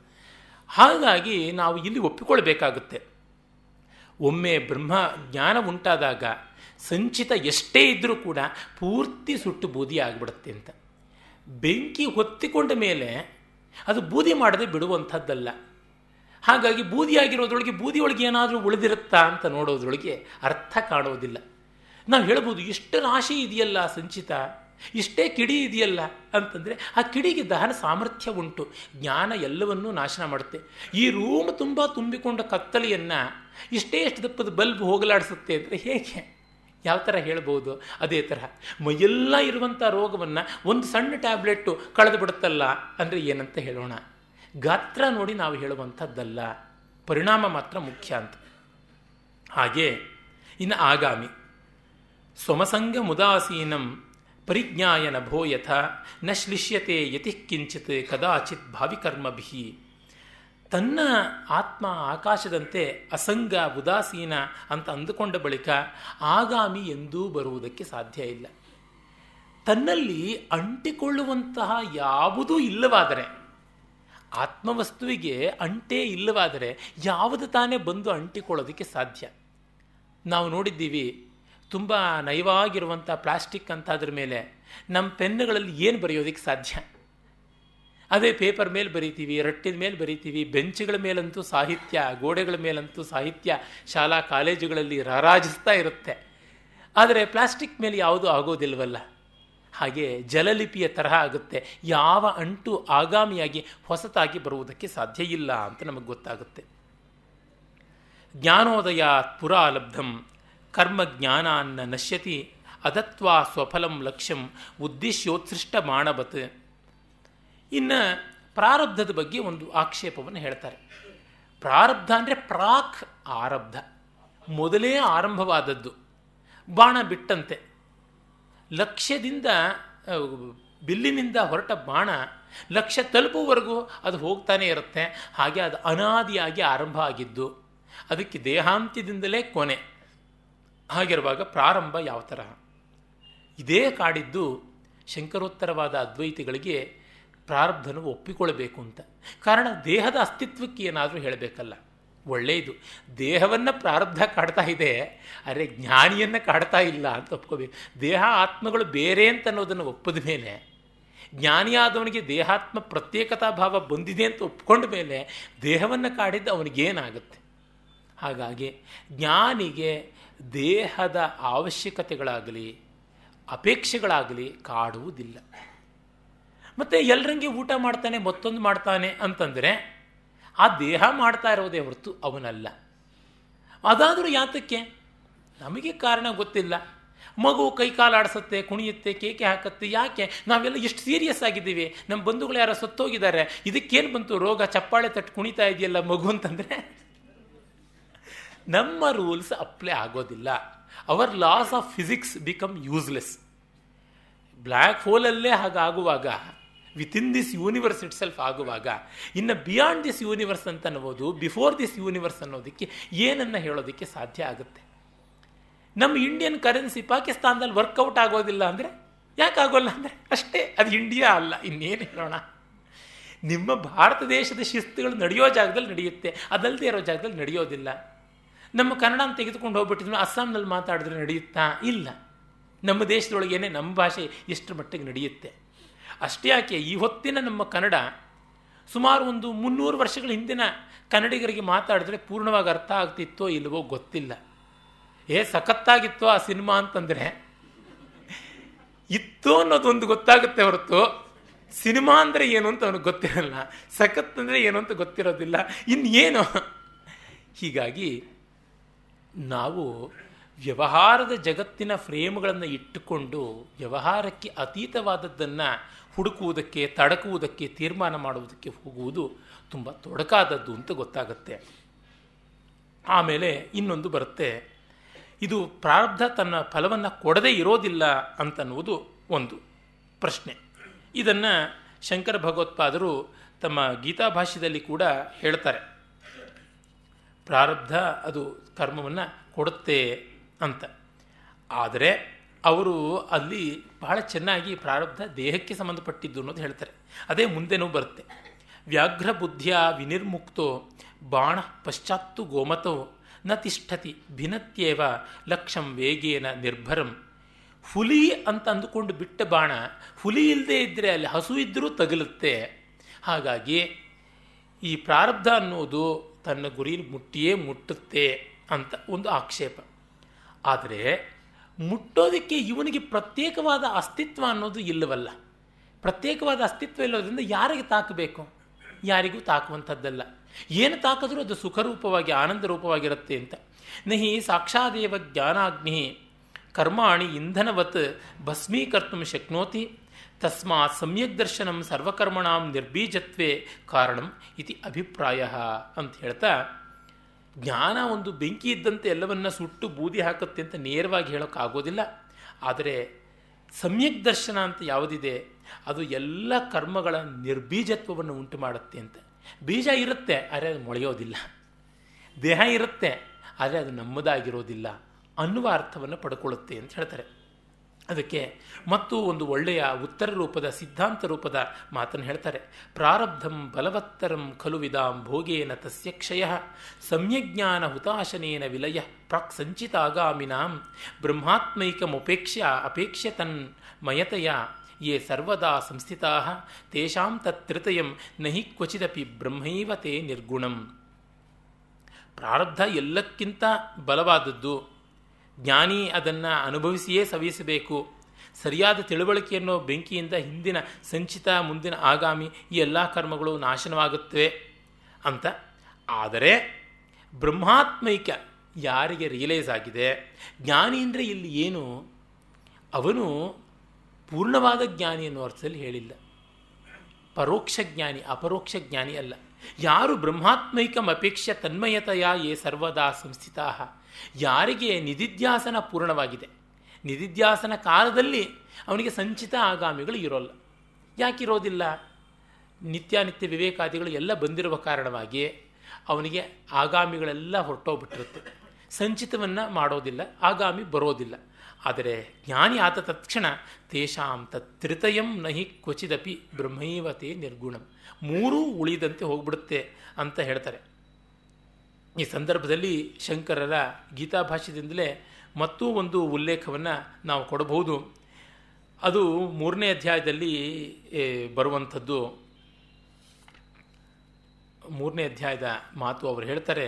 ಹಾಗಾಗಿ ನಾವು ಇಲ್ಲಿ ಒಪ್ಪಿಕೊಳ್ಬೇಕಾಗುತ್ತೆ ಒಮ್ಮೆ ಬ್ರಹ್ಮ ಜ್ಞಾನ ಉಂಟಾದಾಗ ಸಂಚಿತ ಎಷ್ಟೇ ಇದ್ದರೂ ಕೂಡ ಪೂರ್ತಿ ಸುಟ್ಟು ಬೂದಿ ಆಗಿಬಿಡುತ್ತೆ ಅಂತ ಬೆಂಕಿ ಹೊತ್ತಿಕೊಂಡ ಮೇಲೆ ಅದು ಬೂದಿ ಮಾಡದೆ ಬಿಡುವಂಥದ್ದಲ್ಲ ಹಾಗಾಗಿ ಬೂದಿಯಾಗಿರೋದ್ರೊಳಗೆ ಬೂದಿ ಒಳಗೆ ಏನಾದರೂ ಉಳಿದಿರುತ್ತಾ ಅಂತ ನೋಡೋದ್ರೊಳಗೆ ಅರ್ಥ ಕಾಣೋದಿಲ್ಲ ನಾವು ಹೇಳ್ಬೋದು ಇಷ್ಟು ರಾಶಿ ಇದೆಯಲ್ಲ ಸಂಚಿತ ಇಷ್ಟೇ ಕಿಡಿ ಇದೆಯಲ್ಲ ಅಂತಂದರೆ ಆ ಕಿಡಿಗೆ ದಹನ ಸಾಮರ್ಥ್ಯ ಉಂಟು ಜ್ಞಾನ ಎಲ್ಲವನ್ನೂ ನಾಶನ ಮಾಡುತ್ತೆ ಈ ರೂಮ್ ತುಂಬ ತುಂಬಿಕೊಂಡ ಕತ್ತಲೆಯನ್ನು ಇಷ್ಟೇ ಎಷ್ಟು ದಪ್ಪದ ಬಲ್ಬ್ ಹೋಗಲಾಡಿಸುತ್ತೆ ಅಂದರೆ ಹೇಗೆ ಯಾವ ಥರ ಹೇಳ್ಬೋದು ಅದೇ ತರಹ ಮೈಯೆಲ್ಲ ಇರುವಂಥ ರೋಗವನ್ನು ಒಂದು ಸಣ್ಣ ಟ್ಯಾಬ್ಲೆಟ್ಟು ಕಳೆದು ಬಿಡುತ್ತಲ್ಲ ಅಂದರೆ ಏನಂತ ಹೇಳೋಣ ಗಾತ್ರ ನೋಡಿ ನಾವು ಹೇಳುವಂಥದ್ದಲ್ಲ ಪರಿಣಾಮ ಮಾತ್ರ ಮುಖ್ಯ ಅಂತ ಹಾಗೆ ಇನ್ನು ಆಗಾಮಿ ಸ್ವಮಸಂಗ ಮುದಾಸೀನಂ ಪರಿಜ್ಞಾಯ ನಭೋ ಯಥ ನ ಶ್ಲಿಷ್ಯತೆ ಯತಿಕ್ಕಿಂಚಿತ್ ಕದಾಚಿತ್ ಭಾವಿಕರ್ಮಭಿ ತನ್ನ ಆತ್ಮ ಆಕಾಶದಂತೆ ಅಸಂಗ ಉದಾಸೀನ ಅಂತ ಅಂದುಕೊಂಡ ಬಳಿಕ ಆಗಾಮಿ ಎಂದೂ ಬರುವುದಕ್ಕೆ ಸಾಧ್ಯ ಇಲ್ಲ ತನ್ನಲ್ಲಿ ಅಂಟಿಕೊಳ್ಳುವಂತಹ ಯಾವುದೂ ಇಲ್ಲವಾದರೆ ಆತ್ಮವಸ್ತುವಿಗೆ ಅಂಟೇ ಇಲ್ಲವಾದರೆ ಯಾವುದು ತಾನೇ ಬಂದು ಅಂಟಿಕೊಳ್ಳೋದಕ್ಕೆ ಸಾಧ್ಯ ನಾವು ನೋಡಿದ್ದೀವಿ ತುಂಬ ನಯವಾಗಿರುವಂಥ ಪ್ಲಾಸ್ಟಿಕ್ ಅಂತಾದ್ರ ಮೇಲೆ ನಮ್ಮ ಪೆನ್ನುಗಳಲ್ಲಿ ಏನು ಬರೆಯೋದಕ್ಕೆ ಸಾಧ್ಯ ಅದೇ ಪೇಪರ್ ಮೇಲೆ ಬರೀತೀವಿ ರಟ್ಟಿನ ಮೇಲೆ ಬರೀತೀವಿ ಬೆಂಚ್ಗಳ ಮೇಲಂತೂ ಸಾಹಿತ್ಯ ಗೋಡೆಗಳ ಮೇಲಂತೂ ಸಾಹಿತ್ಯ ಶಾಲಾ ಕಾಲೇಜುಗಳಲ್ಲಿ ರಾರಾಜಿಸ್ತಾ ಇರುತ್ತೆ ಆದರೆ ಪ್ಲಾಸ್ಟಿಕ್ ಮೇಲೆ ಯಾವುದೂ ಆಗೋದಿಲ್ವಲ್ಲ ಹಾಗೆ ಜಲಲಿಪಿಯ ತರಹ ಆಗುತ್ತೆ ಯಾವ ಅಂಟು ಆಗಾಮಿಯಾಗಿ ಹೊಸತಾಗಿ ಬರುವುದಕ್ಕೆ ಸಾಧ್ಯ ಇಲ್ಲ ಅಂತ ನಮಗೆ ಗೊತ್ತಾಗುತ್ತೆ ಜ್ಞಾನೋದಯ ಪುರಾಲಬ್ಧಂ ಕರ್ಮ ಜ್ಞಾನಾನ್ನ ನಶ್ಯತಿ ಅದತ್ವಾ ಸ್ವಫಲಂ ಲಕ್ಷ್ಯಂ ಉದ್ದೇಶ್ಯೋತ್ಸೃಷ್ಟ ಮಾಣಬತ್ ಇನ್ನು ಪ್ರಾರಬ್ಧದ ಬಗ್ಗೆ ಒಂದು ಆಕ್ಷೇಪವನ್ನು ಹೇಳ್ತಾರೆ ಪ್ರಾರಬ್ಧ ಅಂದರೆ ಪ್ರಾಕ್ ಆರಬ್ಧ ಮೊದಲೇ ಆರಂಭವಾದದ್ದು ಬಾಣ ಬಿಟ್ಟಂತೆ ಲಕ್ಷ್ಯದಿಂದ ಬಿಲ್ಲಿನಿಂದ ಹೊರಟ ಬಾಣ ಲಕ್ಷ ತಲುಪುವವರೆಗೂ ಅದು ಹೋಗ್ತಾನೆ ಇರುತ್ತೆ ಹಾಗೆ ಅದು ಅನಾದಿಯಾಗಿ ಆರಂಭ ಆಗಿದ್ದು ಅದಕ್ಕೆ ದೇಹಾಂತ್ಯದಿಂದಲೇ ಕೊನೆ ಹಾಗಿರುವಾಗ ಪ್ರಾರಂಭ ಯಾವ ತರಹ ಇದೇ ಕಾಡಿದ್ದು ಶಂಕರೋತ್ತರವಾದ ಅದ್ವೈತಿಗಳಿಗೆ ಪ್ರಾರಬ್ಧನು ಒಪ್ಪಿಕೊಳ್ಳಬೇಕು ಅಂತ ಕಾರಣ ದೇಹದ ಅಸ್ತಿತ್ವಕ್ಕೆ ಏನಾದರೂ ಹೇಳಬೇಕಲ್ಲ ಒಳ್ಳೆಯದು ದೇಹವನ್ನು ಪ್ರಾರಬ್ಧ ಕಾಡ್ತಾ ಇದೆ ಆದರೆ ಜ್ಞಾನಿಯನ್ನು ಕಾಡ್ತಾ ಇಲ್ಲ ಅಂತ ಒಪ್ಕೋಬೇಕು ದೇಹ ಆತ್ಮಗಳು ಬೇರೆ ಅಂತ ಅನ್ನೋದನ್ನು ಒಪ್ಪದ ಮೇಲೆ ಜ್ಞಾನಿಯಾದವನಿಗೆ ದೇಹಾತ್ಮ ಪ್ರತ್ಯೇಕತಾ ಭಾವ ಬಂದಿದೆ ಅಂತ ಒಪ್ಕೊಂಡ ಮೇಲೆ ದೇಹವನ್ನು ಕಾಡಿದ್ದು ಅವನಿಗೇನಾಗುತ್ತೆ ಹಾಗಾಗಿ ಜ್ಞಾನಿಗೆ ದೇಹದ ಅವಶ್ಯಕತೆಗಳಾಗಲಿ ಅಪೇಕ್ಷೆಗಳಾಗಲಿ ಕಾಡುವುದಿಲ್ಲ ಮತ್ತು ಎಲ್ಲರಂಗೆ ಊಟ ಮಾಡ್ತಾನೆ ಮತ್ತೊಂದು ಮಾಡ್ತಾನೆ ಅಂತಂದರೆ ಆ ದೇಹ ಮಾಡ್ತಾ ಇರೋದೇ ಹೊರತು ಅವನಲ್ಲ ಅದಾದರೂ ಯಾತಕ್ಕೆ ನಮಗೆ ಕಾರಣ ಗೊತ್ತಿಲ್ಲ ಮಗು ಕೈ ಕಾಲಾಡಿಸುತ್ತೆ ಕುಣಿಯುತ್ತೆ ಕೇಕೆ ಹಾಕುತ್ತೆ ಯಾಕೆ ನಾವೆಲ್ಲ ಎಷ್ಟು ಸೀರಿಯಸ್ ಆಗಿದ್ದೀವಿ ನಮ್ಮ ಬಂಧುಗಳು ಯಾರೋ ಸತ್ತೋಗಿದ್ದಾರೆ ಇದಕ್ಕೇನು ಬಂತು ರೋಗ ಚಪ್ಪಾಳೆ ತಟ್ಟು ಕುಣಿತಾ ಇದೆಯಲ್ಲ ಮಗು ಅಂತಂದರೆ ನಮ್ಮ ರೂಲ್ಸ್ ಅಪ್ಲೈ ಆಗೋದಿಲ್ಲ our laws of physics become useless black ಹೋಲಲ್ಲೇ ಹಾಗಾಗುವಾಗ within this universe itself ಆಗುವಾಗ ಇನ್ನು ಬಿಯಾಂಡ್ ದಿಸ್ ಯೂನಿವರ್ಸ್ ಅಂತ ಅನ್ನೋದು ಬಿಫೋರ್ ದಿಸ್ ಯೂನಿವರ್ಸ್ ಅನ್ನೋದಕ್ಕೆ ಏನನ್ನು ಹೇಳೋದಕ್ಕೆ ಸಾಧ್ಯ ಆಗುತ್ತೆ ನಮ್ಮ ಇಂಡಿಯನ್ ಕರೆನ್ಸಿ ಪಾಕಿಸ್ತಾನದಲ್ಲಿ ವರ್ಕೌಟ್ ಆಗೋದಿಲ್ಲ ಅಂದರೆ ಯಾಕಾಗೋಲ್ಲ ಅಂದರೆ ಅಷ್ಟೇ ಅದು ಇಂಡಿಯಾ ಅಲ್ಲ ಇನ್ನೇನು ಹೇಳೋಣ ನಿಮ್ಮ ಭಾರತ ದೇಶದ ಶಿಸ್ತುಗಳು ನಡೆಯೋ ಜಾಗದಲ್ಲಿ ನಡೆಯುತ್ತೆ ಅದಲ್ಲದೆ ಇರೋ ಜಾಗದಲ್ಲಿ ನಡೆಯೋದಿಲ್ಲ ನಮ್ಮ ಕನ್ನಡನ ತೆಗೆದುಕೊಂಡು ಹೋಗ್ಬಿಟ್ಟಿದ್ರು ಅಸ್ಸಾಂನಲ್ಲಿ ಮಾತಾಡಿದ್ರೆ ನಡೆಯುತ್ತಾ ಇಲ್ಲ ನಮ್ಮ ದೇಶದೊಳಗೇನೆ ನಮ್ಮ ಭಾಷೆ ಎಷ್ಟು ಮಟ್ಟಿಗೆ ನಡೆಯುತ್ತೆ ಅಷ್ಟೇ ಯಾಕೆ ಈ ಹೊತ್ತಿನ ನಮ್ಮ ಕನ್ನಡ ಸುಮಾರು ಒಂದು ಮುನ್ನೂರು ವರ್ಷಗಳ ಹಿಂದಿನ ಕನ್ನಡಿಗರಿಗೆ ಮಾತಾಡಿದ್ರೆ ಪೂರ್ಣವಾಗಿ ಅರ್ಥ ಆಗ್ತಿತ್ತೋ ಇಲ್ಲವೋ ಗೊತ್ತಿಲ್ಲ ಏ ಸಖತ್ತಾಗಿತ್ತೋ ಆ ಸಿನಿಮಾ ಅಂತಂದರೆ ಇತ್ತು ಅನ್ನೋದೊಂದು ಗೊತ್ತಾಗುತ್ತೆ ಹೊರತು ಸಿನಿಮಾ ಅಂದರೆ ಏನು ಅಂತ ಅವನಿಗೆ ಗೊತ್ತಿರಲ್ಲ ಸಖತ್ ಅಂದರೆ ಏನು ಅಂತ ಗೊತ್ತಿರೋದಿಲ್ಲ ಇನ್ನೇನು ಹೀಗಾಗಿ ನಾವು ವ್ಯವಹಾರದ ಜಗತ್ತಿನ ಫ್ರೇಮ್ಗಳನ್ನು ಇಟ್ಟುಕೊಂಡು ವ್ಯವಹಾರಕ್ಕೆ ಅತೀತವಾದದ್ದನ್ನು ಹುಡುಕುವುದಕ್ಕೆ ತಡಕುವುದಕ್ಕೆ ತೀರ್ಮಾನ ಮಾಡುವುದಕ್ಕೆ ಹೋಗುವುದು ತುಂಬ ತೊಡಕಾದದ್ದು ಅಂತ ಗೊತ್ತಾಗುತ್ತೆ ಆಮೇಲೆ ಇನ್ನೊಂದು ಬರುತ್ತೆ ಇದು ಪ್ರಾರಬ್ಧ ತನ್ನ ಫಲವನ್ನು ಕೊಡದೇ ಇರೋದಿಲ್ಲ ಅಂತನ್ನುವುದು ಒಂದು ಪ್ರಶ್ನೆ ಇದನ್ನು ಶಂಕರ ಭಗವತ್ಪಾದರು ತಮ್ಮ ಗೀತಾಭಾಷ್ಯದಲ್ಲಿ ಕೂಡ ಹೇಳ್ತಾರೆ ಪ್ರಾರಬ್ಧ ಅದು ಕರ್ಮವನ್ನು ಕೊಡುತ್ತೆ ಅಂತ ಆದರೆ ಅವರು ಅಲ್ಲಿ ಬಹಳ ಚೆನ್ನಾಗಿ ಪ್ರಾರಬ್ಧ ದೇಹಕ್ಕೆ ಸಂಬಂಧಪಟ್ಟಿದ್ದು ಅನ್ನೋದು ಹೇಳ್ತಾರೆ ಅದೇ ಮುಂದೆನೂ ಬರುತ್ತೆ ವ್ಯಾಘ್ರ ಬುದ್ಧಿಯ ವಿನಿರ್ಮುಕ್ತೋ ಬಾಣ ಪಶ್ಚಾತ್ತು ಗೋಮತೋ ನ ತಿಷ್ಠತಿ ಭಿನತ್ಯೇವ ಲಕ್ಷಂ ವೇಗೇನ ನಿರ್ಭರಂ ಹುಲಿ ಅಂತ ಅಂದುಕೊಂಡು ಬಿಟ್ಟ ಬಾಣ ಹುಲಿ ಇಲ್ಲದೆ ಇದ್ದರೆ ಅಲ್ಲಿ ಹಸು ಇದ್ದರೂ ತಗಲುತ್ತೆ ಹಾಗಾಗಿ ಈ ಪ್ರಾರಬ್ಧ ಅನ್ನೋದು ತನ್ನ ಗುರಿ ಮುಟ್ಟಿಯೇ ಮುಟ್ಟುತ್ತೆ ಅಂತ ಒಂದು ಆಕ್ಷೇಪ ಆದರೆ ಮುಟ್ಟೋದಕ್ಕೆ ಇವನಿಗೆ ಪ್ರತ್ಯೇಕವಾದ ಅಸ್ತಿತ್ವ ಅನ್ನೋದು ಇಲ್ಲವಲ್ಲ ಪ್ರತ್ಯೇಕವಾದ ಅಸ್ತಿತ್ವ ಇಲ್ಲೋದ್ರಿಂದ ಯಾರಿಗೆ ತಾಕಬೇಕು ಯಾರಿಗೂ ತಾಕುವಂಥದ್ದಲ್ಲ ಏನು ತಾಕಿದ್ರೂ ಅದು ಸುಖರೂಪವಾಗಿ ಆನಂದ ರೂಪವಾಗಿರುತ್ತೆ ಅಂತ ನಹಿ ಸಾಕ್ಷಾದೇವ ಜ್ಞಾನಾಗ್ನಿ ಕರ್ಮಾಣಿ ಇಂಧನವತ್ ಭಸ್ಮೀಕರ್ತು ಶಕ್ನೋತಿ ತಸ್ಮ ಸಮ್ಯಕ್ ದರ್ಶನ ಸರ್ವಕರ್ಮಣಾಂ ನಿರ್ಬೀಜತ್ವೇ ಕಾರಣಂ ಇತಿ ಅಭಿಪ್ರಾಯ ಅಂತ ಹೇಳ್ತಾ ಜ್ಞಾನ ಒಂದು ಬೆಂಕಿ ಇದ್ದಂತೆ ಎಲ್ಲವನ್ನ ಸುಟ್ಟು ಬೂದಿ ಹಾಕುತ್ತೆ ಅಂತ ನೇರವಾಗಿ ಹೇಳೋಕ್ಕಾಗೋದಿಲ್ಲ ಆದರೆ ಸಮ್ಯಕ್ ದರ್ಶನ ಅಂತ ಯಾವುದಿದೆ ಅದು ಎಲ್ಲ ಕರ್ಮಗಳ ನಿರ್ಬೀಜತ್ವವನ್ನು ಉಂಟು ಮಾಡುತ್ತೆ ಅಂತ ಬೀಜ ಇರುತ್ತೆ ಆದರೆ ಅದು ಮೊಳೆಯೋದಿಲ್ಲ ದೇಹ ಇರುತ್ತೆ ಆದರೆ ಅದು ನಮ್ಮದಾಗಿರೋದಿಲ್ಲ ಅನ್ನುವ ಅರ್ಥವನ್ನು ಪಡ್ಕೊಳ್ಳುತ್ತೆ ಅಂತ ಹೇಳ್ತಾರೆ ಅದಕ್ಕೆ ಮತ್ತು ಒಂದು ಒಳ್ಳೆಯ ಉತ್ತರ ರೂಪದ ಸಿದ್ಧಾಂತ ರೂಪದ ಮಾತನ್ನು ಹೇಳ್ತಾರೆ ಪ್ರಾರಬ್ಧಂ ಬಲವತ್ತರಂ ವಿಧಾಂ ಭೋಗೇನ ತಸ್ಯ ಕ್ಷಯ ಸಮ್ಯಜ್ಞಾನ ಹುತಾಶನೇನ ವಿಲಯ ಪ್ರಾಕ್ ಸಂಚಿತ ಆಗಾಮಿನಾಂ ಬ್ರಹ್ಮಾತ್ಮೈಕಮುಪೇಕ್ಷ್ಯ ತನ್ ಮಯತೆಯ ಯೇ ಸರ್ವದಾ ಸಂಸ್ಥಿತಾ ತೇಷಾಂ ತತ್ತೃತಯಂ ನಹಿ ಕ್ವಚಿದಪಿ ಬ್ರಹ್ಮೈವತೆ ನಿರ್ಗುಣಂ ಪ್ರಾರಬ್ಧ ಎಲ್ಲಕ್ಕಿಂತ ಬಲವಾದದ್ದು ಜ್ಞಾನಿ ಅದನ್ನು ಅನುಭವಿಸಿಯೇ ಸವಿಸಬೇಕು ಸರಿಯಾದ ತಿಳುವಳಿಕೆಯನ್ನು ಬೆಂಕಿಯಿಂದ ಹಿಂದಿನ ಸಂಚಿತ ಮುಂದಿನ ಆಗಾಮಿ ಈ ಎಲ್ಲ ಕರ್ಮಗಳು ನಾಶನವಾಗುತ್ತವೆ ಅಂತ ಆದರೆ ಬ್ರಹ್ಮಾತ್ಮೈಕ ಯಾರಿಗೆ ರಿಯಲೈಸ್ ಆಗಿದೆ ಜ್ಞಾನಿ ಅಂದರೆ ಇಲ್ಲಿ ಏನು ಅವನು ಪೂರ್ಣವಾದ ಜ್ಞಾನಿ ಅನ್ನೋ ಅರ್ಥದಲ್ಲಿ ಹೇಳಿಲ್ಲ ಪರೋಕ್ಷ ಜ್ಞಾನಿ ಅಪರೋಕ್ಷ ಜ್ಞಾನಿ ಅಲ್ಲ ಯಾರು ಬ್ರಹ್ಮಾತ್ಮೈಕಂ ಅಪೇಕ್ಷೆ ತನ್ಮಯತೆಯ ಯೇ ಸರ್ವದಾ ಸಂಸ್ಥಿತಾ ಯಾರಿಗೆ ನಿಧಿಧ್ಯಾಸನ ಪೂರ್ಣವಾಗಿದೆ ನಿಧಿಧ್ಯಾಸನ ಕಾಲದಲ್ಲಿ ಅವನಿಗೆ ಸಂಚಿತ ಆಗಾಮಿಗಳು ಇರೋಲ್ಲ ಯಾಕಿರೋದಿಲ್ಲ ನಿತ್ಯಾನಿತ್ಯ ವಿವೇಕಾದಿಗಳು ಎಲ್ಲ ಬಂದಿರುವ ಕಾರಣವಾಗಿ ಅವನಿಗೆ ಆಗಾಮಿಗಳೆಲ್ಲ ಹೊರಟೋಗ್ಬಿಟ್ಟಿರುತ್ತೆ ಸಂಚಿತವನ್ನು ಮಾಡೋದಿಲ್ಲ ಆಗಾಮಿ ಬರೋದಿಲ್ಲ ಆದರೆ ಜ್ಞಾನಿ ಆತ ತತ್ಕ್ಷಣ ತೇಷಾಂ ತತ್ರಿತಯಂ ನಹಿ ಕ್ವಚಿದಪಿ ಬ್ರಹ್ಮೈವತೆ ನಿರ್ಗುಣಂ ಮೂರೂ ಉಳಿದಂತೆ ಹೋಗ್ಬಿಡುತ್ತೆ ಅಂತ ಹೇಳ್ತಾರೆ ಈ ಸಂದರ್ಭದಲ್ಲಿ ಶಂಕರರ ಗೀತಾಭಾಷ್ಯದಿಂದಲೇ ಮತ್ತೂ ಒಂದು ಉಲ್ಲೇಖವನ್ನು ನಾವು ಕೊಡಬಹುದು ಅದು ಮೂರನೇ ಅಧ್ಯಾಯದಲ್ಲಿ ಬರುವಂಥದ್ದು ಮೂರನೇ ಅಧ್ಯಾಯದ ಮಾತು ಅವರು ಹೇಳ್ತಾರೆ